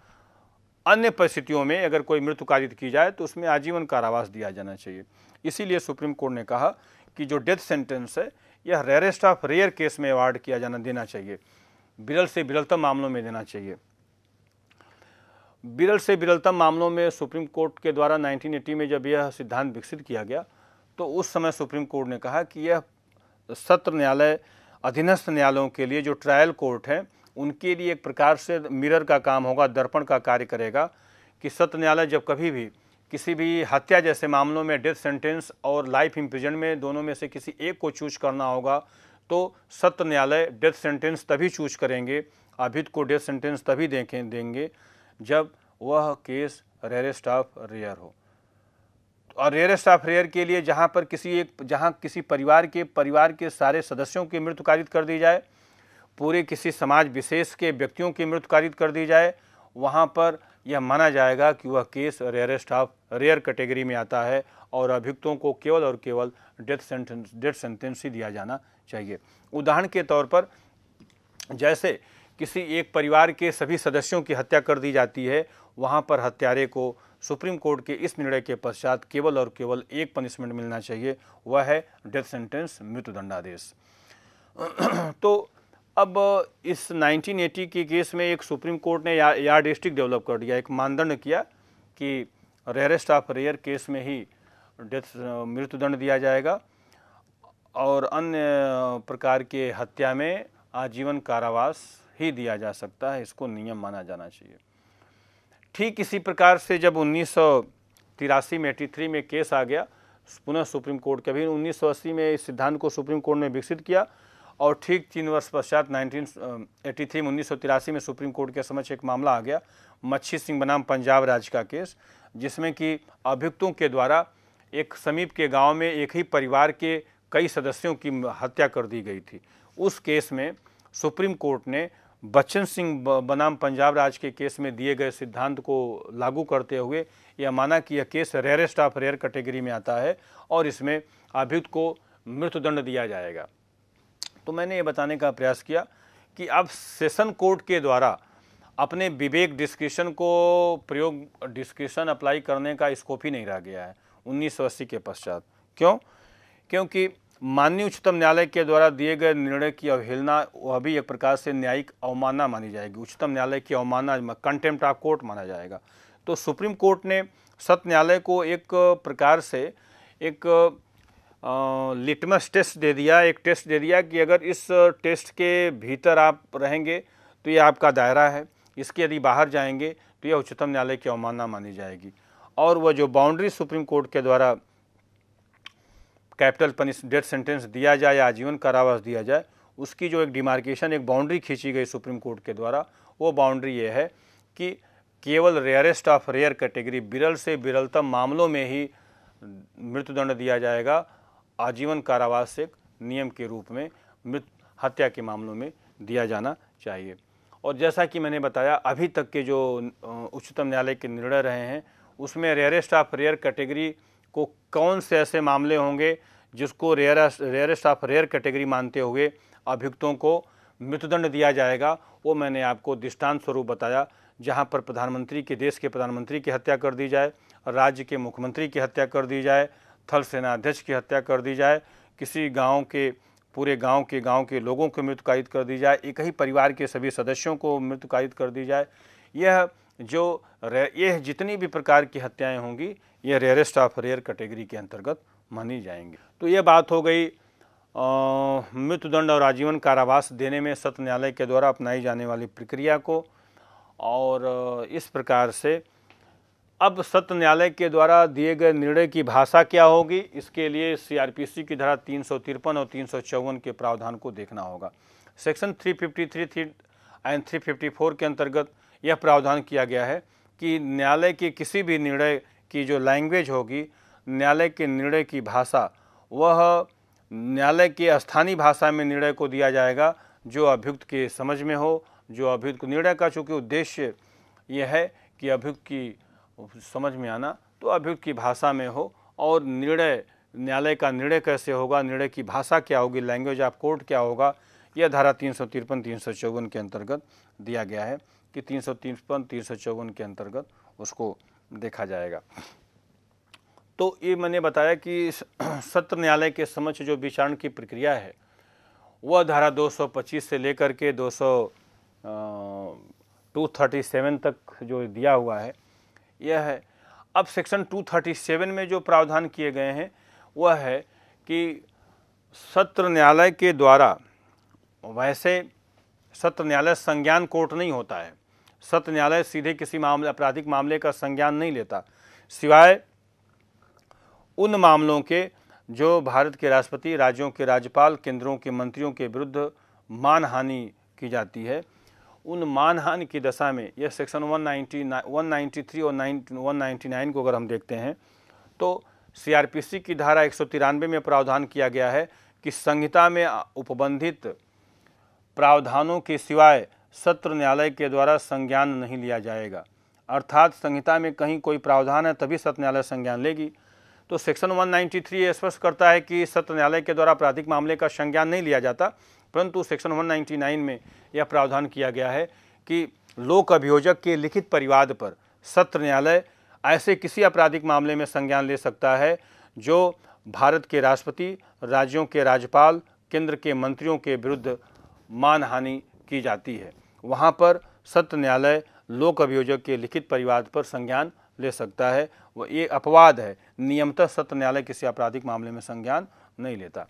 अन्य परिस्थितियों में अगर कोई मृत्यु कारित की जाए तो उसमें आजीवन कारावास दिया जाना चाहिए इसीलिए सुप्रीम कोर्ट ने कहा कि जो डेथ सेंटेंस है यह रेयरेस्ट ऑफ रेयर केस में अवार्ड किया जाना देना चाहिए बिरल से बिरलतम मामलों में देना चाहिए बिरल से बिरलतम मामलों में सुप्रीम कोर्ट के द्वारा 1980 में जब यह सिद्धांत विकसित किया गया तो उस समय सुप्रीम कोर्ट ने कहा कि यह सत्र न्यायालय अधीनस्थ न्यायालयों के लिए जो ट्रायल कोर्ट हैं उनके लिए एक प्रकार से मिरर का काम होगा दर्पण का कार्य करेगा कि सत्य न्यायालय जब कभी भी किसी भी हत्या जैसे मामलों में डेथ सेंटेंस और लाइफ इम्प्रिजन में दोनों में से किसी एक को चूज करना होगा तो सत्य न्यायालय डेथ सेंटेंस तभी चूज करेंगे अभित को डेथ सेंटेंस तभी देखें देंगे जब वह केस रेयरेस्ट ऑफ रेयर हो और रेयरेस्ट ऑफ रेयर के लिए जहाँ पर किसी एक जहाँ किसी परिवार के परिवार के सारे सदस्यों की मृत्यु कारित कर दी जाए पूरे किसी समाज विशेष के व्यक्तियों की मृत्यु कारित कर दी जाए वहाँ पर यह माना जाएगा कि वह case rarest of rare category में आता है और अभियुक्तों को केवल और केवल डेथ सेंटेंस डेथ सेंटेंस ही दिया जाना चाहिए उदाहरण के तौर पर जैसे किसी एक परिवार के सभी सदस्यों की हत्या कर दी जाती है वहाँ पर हत्यारे को सुप्रीम कोर्ट के इस निर्णय के पश्चात केवल और केवल एक पनिशमेंट मिलना चाहिए वह है डेथ सेंटेंस मृत्युदंडादेश तो अब इस 1980 के केस में एक सुप्रीम कोर्ट ने या, यार डिस्ट्रिक्ट डेवलप कर दिया एक मानदंड किया कि रेयरेस्ट ऑफ रेयर केस में ही डेथ मृत्युदंड दिया जाएगा और अन्य प्रकार के हत्या में आजीवन कारावास ही दिया जा सकता है इसको नियम माना जाना चाहिए ठीक इसी प्रकार से जब उन्नीस तिरासी में एटी थ्री में केस आ गया पुनः सुप्रीम कोर्ट के भी उन्नीस में इस सिद्धांत को सुप्रीम कोर्ट ने विकसित किया और ठीक तीन वर्ष पश्चात नाइनटीन एटी थ्री में उन्नीस में सुप्रीम कोर्ट के समक्ष एक मामला आ गया मच्छी सिंह बनाम पंजाब राज्य का केस जिसमें कि अभियुक्तों के द्वारा एक समीप के गांव में एक ही परिवार के कई सदस्यों की हत्या कर दी गई थी उस केस में सुप्रीम कोर्ट ने बच्चन सिंह बनाम पंजाब राज के केस में दिए गए सिद्धांत को लागू करते हुए यह माना कि यह case rarest of rare category में आता है और इसमें अभियुक्त को मृत्युदंड दिया जाएगा तो मैंने ये बताने का प्रयास किया कि अब सेशन कोर्ट के द्वारा अपने विवेक डिस्क्रिशन को प्रयोग डिस्क्रिशन अप्लाई करने का स्कोप ही नहीं रह गया है उन्नीस के पश्चात क्यों क्योंकि माननीय उच्चतम न्यायालय के द्वारा दिए गए निर्णय की अवहेलना वह भी एक प्रकार से न्यायिक अवमानना मानी जाएगी उच्चतम न्यायालय की अवमानना कंटेम्प्ट ऑफ कोर्ट माना जाएगा तो सुप्रीम कोर्ट ने सत्य न्यायालय को एक प्रकार से एक लिटमस टेस्ट दे दिया एक टेस्ट दे दिया कि अगर इस टेस्ट के भीतर आप रहेंगे तो ये आपका दायरा है इसके यदि बाहर जाएंगे तो यह उच्चतम न्यायालय की अवमानना मानी जाएगी और वह जो बाउंड्री सुप्रीम कोर्ट के द्वारा कैपिटल पनिश डेथ सेंटेंस दिया जाए या आजीवन कारावास दिया जाए उसकी जो एक डिमार्केशन एक बाउंड्री खींची गई सुप्रीम कोर्ट के द्वारा वो बाउंड्री ये है कि केवल रेयरेस्ट ऑफ रेयर कैटेगरी बिरल से बिरलतम मामलों में ही मृत्युदंड दिया जाएगा आजीवन कारावास से नियम के रूप में मृत हत्या के मामलों में दिया जाना चाहिए और जैसा कि मैंने बताया अभी तक के जो उच्चतम न्यायालय के निर्णय रहे हैं उसमें रेयरेस्ट ऑफ रेयर कैटेगरी को कौन से ऐसे मामले होंगे जिसको rare rarest of rare category मानते हुए अभियुक्तों को मृत्युदंड दिया जाएगा वो मैंने आपको दृष्टांत स्वरूप बताया जहाँ पर प्रधानमंत्री के देश के प्रधानमंत्री की हत्या कर दी जाए राज्य के मुख्यमंत्री की हत्या कर दी जाए थल सेना अध्यक्ष की हत्या कर दी जाए किसी गांव के पूरे गांव के गांव के लोगों को मृत्यु कायद कर दी जाए एक ही परिवार के सभी सदस्यों को मृत्यु कायद कर दी जाए यह जो यह जितनी भी प्रकार की हत्याएं होंगी यह रेयरेस्ट ऑफ रेयर कैटेगरी के अंतर्गत मानी जाएंगी तो ये बात हो गई मृत्युदंड और आजीवन कारावास देने में सत्य न्यायालय के द्वारा अपनाई जाने वाली प्रक्रिया को और इस प्रकार से अब सत्य न्यायालय के द्वारा दिए गए निर्णय की भाषा क्या होगी इसके लिए सीआरपीसी की धारा तीन सौ तिरपन और तीन सौ चौवन के प्रावधान को देखना होगा section three fifty three three and three fifty four के अंतर्गत यह प्रावधान किया गया है कि न्यायालय के किसी भी निर्णय की जो लैंग्वेज होगी न्यायालय के निर्णय की भाषा वह न्यायालय के स्थानीय भाषा में निर्णय को दिया जाएगा जो अभियुक्त के समझ में हो जो अभियुक्त निर्णय का चूँकि उद्देश्य यह है कि अभियुक्त की समझ में आना तो अभियुक्त की भाषा में हो और निर्णय न्यायालय का निर्णय कैसे होगा निर्णय की भाषा क्या होगी लैंग्वेज ऑफ कोर्ट क्या होगा यह धारा तीन सौ तिरपन तीन सौ चौवन के अंतर्गत दिया गया है कि तीन सौ तिरपन तीन सौ चौवन के अंतर्गत उसको देखा जाएगा तो ये मैंने बताया कि सत्र न्यायालय के समक्ष जो विचारण की प्रक्रिया है वह धारा 225 से लेकर के दो सौ टू थर्टी सेवन तक जो दिया हुआ है यह है अब सेक्शन 237 में जो प्रावधान किए गए हैं वह है कि सत्र न्यायालय के द्वारा वैसे सत्र न्यायालय संज्ञान कोर्ट नहीं होता है सत्र न्यायालय सीधे किसी मामले आपराधिक मामले का संज्ञान नहीं लेता सिवाय उन मामलों के जो भारत के राष्ट्रपति राज्यों के राज्यपाल केंद्रों के मंत्रियों के विरुद्ध मानहानि की जाती है उन मानहान की दशा में यह सेक्शन 190 193 और 199 को अगर हम देखते हैं तो सीआरपीसी की धारा एक में प्रावधान किया गया है कि संहिता में उपबंधित प्रावधानों के सिवाय सत्र न्यायालय के द्वारा संज्ञान नहीं लिया जाएगा अर्थात संहिता में कहीं कोई प्रावधान है तभी सत्र न्यायालय संज्ञान लेगी तो सेक्शन 193 स्पष्ट करता है कि सत्र न्यायालय के द्वारा आपराधिक मामले का संज्ञान नहीं लिया जाता परंतु सेक्शन 199 में यह प्रावधान किया गया है कि लोक अभियोजक के लिखित परिवाद पर सत्र न्यायालय ऐसे किसी आपराधिक मामले में संज्ञान ले सकता है जो भारत के राष्ट्रपति राज्यों के राज्यपाल केंद्र के मंत्रियों के विरुद्ध मानहानि की जाती है वहाँ पर सत्र न्यायालय लोक अभियोजक के लिखित परिवाद पर संज्ञान ले सकता है वो ये अपवाद है नियमतः सत्र न्यायालय किसी आपराधिक मामले में संज्ञान नहीं लेता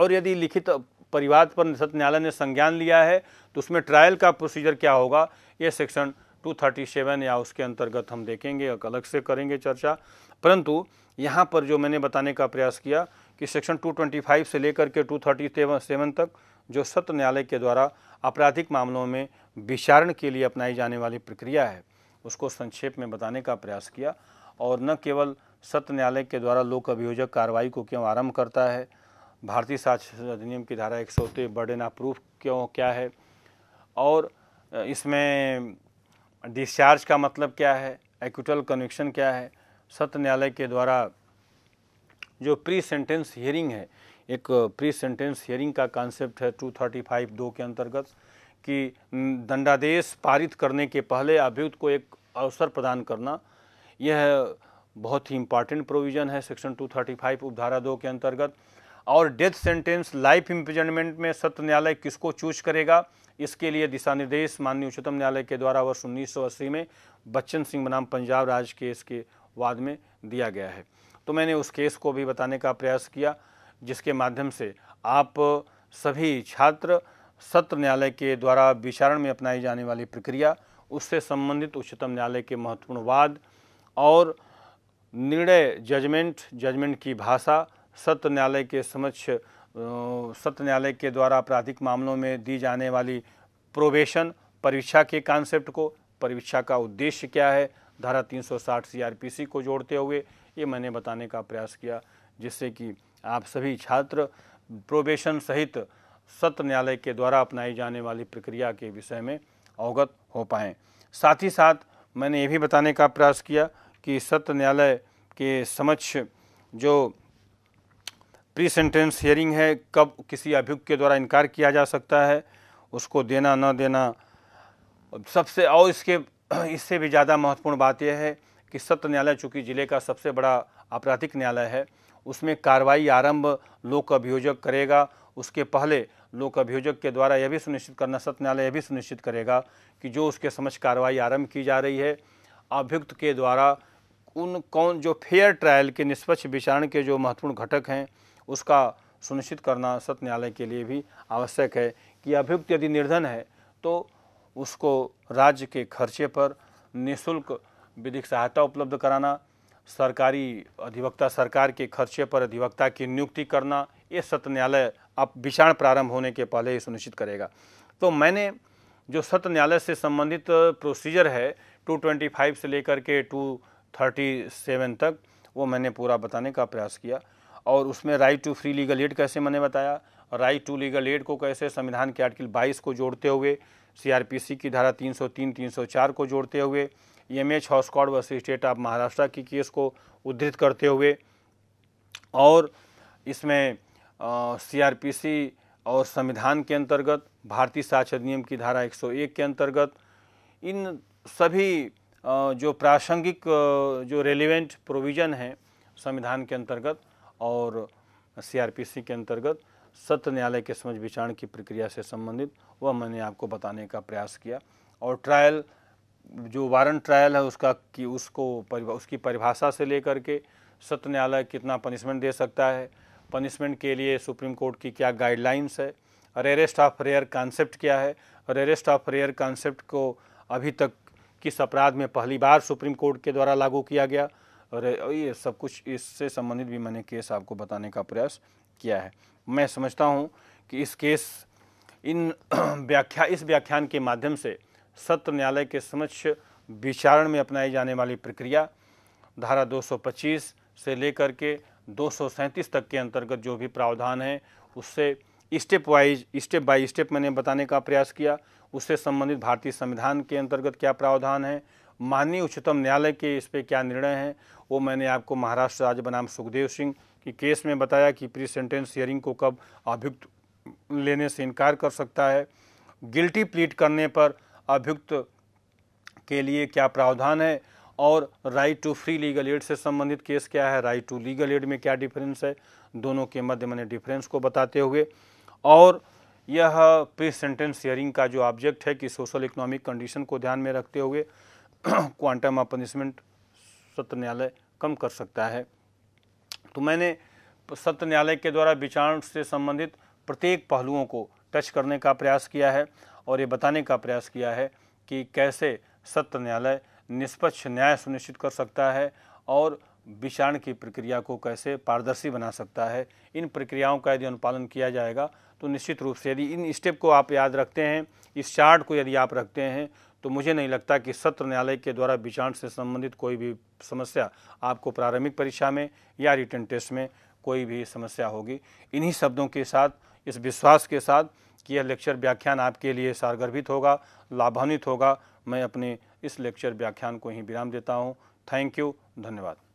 और यदि लिखित परिवाद पर न्यायालय ने संज्ञान लिया है तो उसमें ट्रायल का प्रोसीजर क्या होगा ये सेक्शन 237 या उसके अंतर्गत हम देखेंगे एक अलग से करेंगे चर्चा परंतु यहाँ पर जो मैंने बताने का प्रयास किया कि सेक्शन 225 से लेकर के 237 तक जो सत्र न्यायालय के द्वारा आपराधिक मामलों में विचारण के लिए अपनाई जाने वाली प्रक्रिया है उसको संक्षेप में बताने का प्रयास किया और न केवल सत्य न्यायालय के द्वारा लोक अभियोजक कार्रवाई को क्यों आरंभ करता है भारतीय साक्षरता अधिनियम की धारा एक सौ बर्डन ऑफ प्रूफ क्यों क्या है और इसमें डिस्चार्ज का मतलब क्या है एक्यूटल कन्विक्शन क्या है सत्य न्यायालय के द्वारा जो प्री सेंटेंस हियरिंग है एक प्री सेंटेंस हियरिंग का कॉन्सेप्ट है 235 दो के अंतर्गत कि दंडादेश पारित करने के पहले अभियुक्त को एक अवसर प्रदान करना यह बहुत ही इम्पॉर्टेंट प्रोविज़न है सेक्शन 235 उपधारा दो के अंतर्गत और डेथ सेंटेंस लाइफ इम्प्रिजनमेंट में सत्र न्यायालय किसको चूज करेगा इसके लिए दिशा निर्देश माननीय उच्चतम न्यायालय के द्वारा वर्ष उन्नीस में बच्चन सिंह बनाम पंजाब राज केस के वाद में दिया गया है तो मैंने उस केस को भी बताने का प्रयास किया जिसके माध्यम से आप सभी छात्र सत्र न्यायालय के द्वारा विचारण में अपनाई जाने वाली प्रक्रिया उससे संबंधित उच्चतम न्यायालय के महत्वपूर्ण वाद और निर्णय जजमेंट जजमेंट की भाषा सत्य न्यायालय के समक्ष सत्य न्यायालय के द्वारा आपराधिक मामलों में दी जाने वाली प्रोबेशन परीक्षा के कॉन्सेप्ट को परीक्षा का उद्देश्य क्या है धारा 360 सीआरपीसी को जोड़ते हुए ये मैंने बताने का प्रयास किया जिससे कि आप सभी छात्र प्रोबेशन सहित सत्य न्यायालय के द्वारा अपनाई जाने वाली प्रक्रिया के विषय में अवगत हो पाएँ साथ ही साथ मैंने ये भी बताने का प्रयास किया कि सत्य न्यायालय के समक्ष जो प्री सेंटेंस हियरिंग है कब किसी अभियुक्त के द्वारा इनकार किया जा सकता है उसको देना न देना सबसे और इसके इससे भी ज़्यादा महत्वपूर्ण बात यह है कि सत्र न्यायालय चूँकि जिले का सबसे बड़ा आपराधिक न्यायालय है उसमें कार्रवाई आरंभ लोक अभियोजक करेगा उसके पहले लोक अभियोजक के द्वारा यह भी सुनिश्चित करना सत्य न्यायालय यह भी सुनिश्चित करेगा कि जो उसके समक्ष कार्रवाई आरंभ की जा रही है अभियुक्त के द्वारा उन कौन जो फेयर ट्रायल के निष्पक्ष विचारण के जो महत्वपूर्ण घटक हैं उसका सुनिश्चित करना सत्य न्यायालय के लिए भी आवश्यक है कि अभियुक्त यदि निर्धन है तो उसको राज्य के खर्चे पर निशुल्क विधिक सहायता उपलब्ध कराना सरकारी अधिवक्ता सरकार के खर्चे पर अधिवक्ता की नियुक्ति करना ये सत्य न्यायालय अब विचारण प्रारंभ होने के पहले ही सुनिश्चित करेगा तो मैंने जो सत्य न्यायालय से संबंधित प्रोसीजर है 225 से लेकर के 237 तक वो मैंने पूरा बताने का प्रयास किया और उसमें right to free legal aid कैसे मैंने बताया राइट टू लीगल एड को कैसे संविधान के आर्टिकल 22 को जोड़ते हुए सीआरपीसी की धारा 303 304 को जोड़ते हुए M H Hoskot versus state of Maharashtra की केस को उद्धृत करते हुए और इसमें सीआरपीसी और संविधान के अंतर्गत भारतीय साक्ष अधिनियम की धारा 101 के अंतर्गत इन सभी आ, जो प्रासंगिक जो रेलिवेंट प्रोविज़न हैं संविधान के अंतर्गत और सीआरपीसी के अंतर्गत सत्र न्यायालय के समझ विचारण की प्रक्रिया से संबंधित वह मैंने आपको बताने का प्रयास किया और ट्रायल जो वारंट ट्रायल है उसका कि उसको परिभा, उसकी परिभाषा से लेकर के सत्र न्यायालय कितना पनिशमेंट दे सकता है पनिशमेंट के लिए सुप्रीम कोर्ट की क्या गाइडलाइंस है रेरेस्ट ऑफ रेयर कॉन्सेप्ट क्या है रेरेस्ट ऑफ रेयर कॉन्सेप्ट को अभी तक किस अपराध में पहली बार सुप्रीम कोर्ट के द्वारा लागू किया गया और ये सब कुछ इससे संबंधित भी मैंने केस आपको बताने का प्रयास किया है मैं समझता हूँ कि इस केस इन व्याख्या इस व्याख्यान के माध्यम से सत्र न्यायालय के समक्ष विचारण में अपनाई जाने वाली प्रक्रिया धारा 225 से लेकर के दो तक के अंतर्गत जो भी प्रावधान है उससे step wise step by step मैंने बताने का प्रयास किया उससे संबंधित भारतीय संविधान के अंतर्गत क्या प्रावधान है माननीय उच्चतम न्यायालय के इस पर क्या निर्णय हैं वो मैंने आपको महाराष्ट्र राज्य बनाम सुखदेव सिंह की केस में बताया कि प्री सेंटेंस हियरिंग को कब अभियुक्त लेने से इनकार कर सकता है गिल्टी प्लीट करने पर अभियुक्त के लिए क्या प्रावधान है और right to free legal aid से संबंधित केस क्या है राइट टू लीगल एड में क्या डिफरेंस है दोनों के मध्य मैंने डिफरेंस को बताते हुए और यह प्री सेंटेंस हियरिंग का जो ऑब्जेक्ट है कि सोशल इकोनॉमिक कंडीशन को ध्यान में रखते हुए क्वांटम ऑफ पनिशमेंट सत्र न्यायालय कम कर सकता है तो मैंने सत्र न्यायालय के द्वारा विचारण से संबंधित प्रत्येक पहलुओं को टच करने का प्रयास किया है और ये बताने का प्रयास किया है कि कैसे सत्र न्यायालय निष्पक्ष न्याय सुनिश्चित कर सकता है और विचारण की प्रक्रिया को कैसे पारदर्शी बना सकता है इन प्रक्रियाओं का यदि अनुपालन किया जाएगा तो निश्चित रूप से यदि इन स्टेप को आप याद रखते हैं इस चार्ट को यदि आप रखते हैं तो मुझे नहीं लगता कि सत्र न्यायालय के द्वारा बीजांड से संबंधित कोई भी समस्या आपको प्रारंभिक परीक्षा में या रिटर्न टेस्ट में कोई भी समस्या होगी इन्हीं शब्दों के साथ इस विश्वास के साथ कि यह लेक्चर व्याख्यान आपके लिए सारगर्भित होगा लाभान्वित होगा मैं अपने इस लेक्चर व्याख्यान को ही विराम देता हूँ थैंक यू धन्यवाद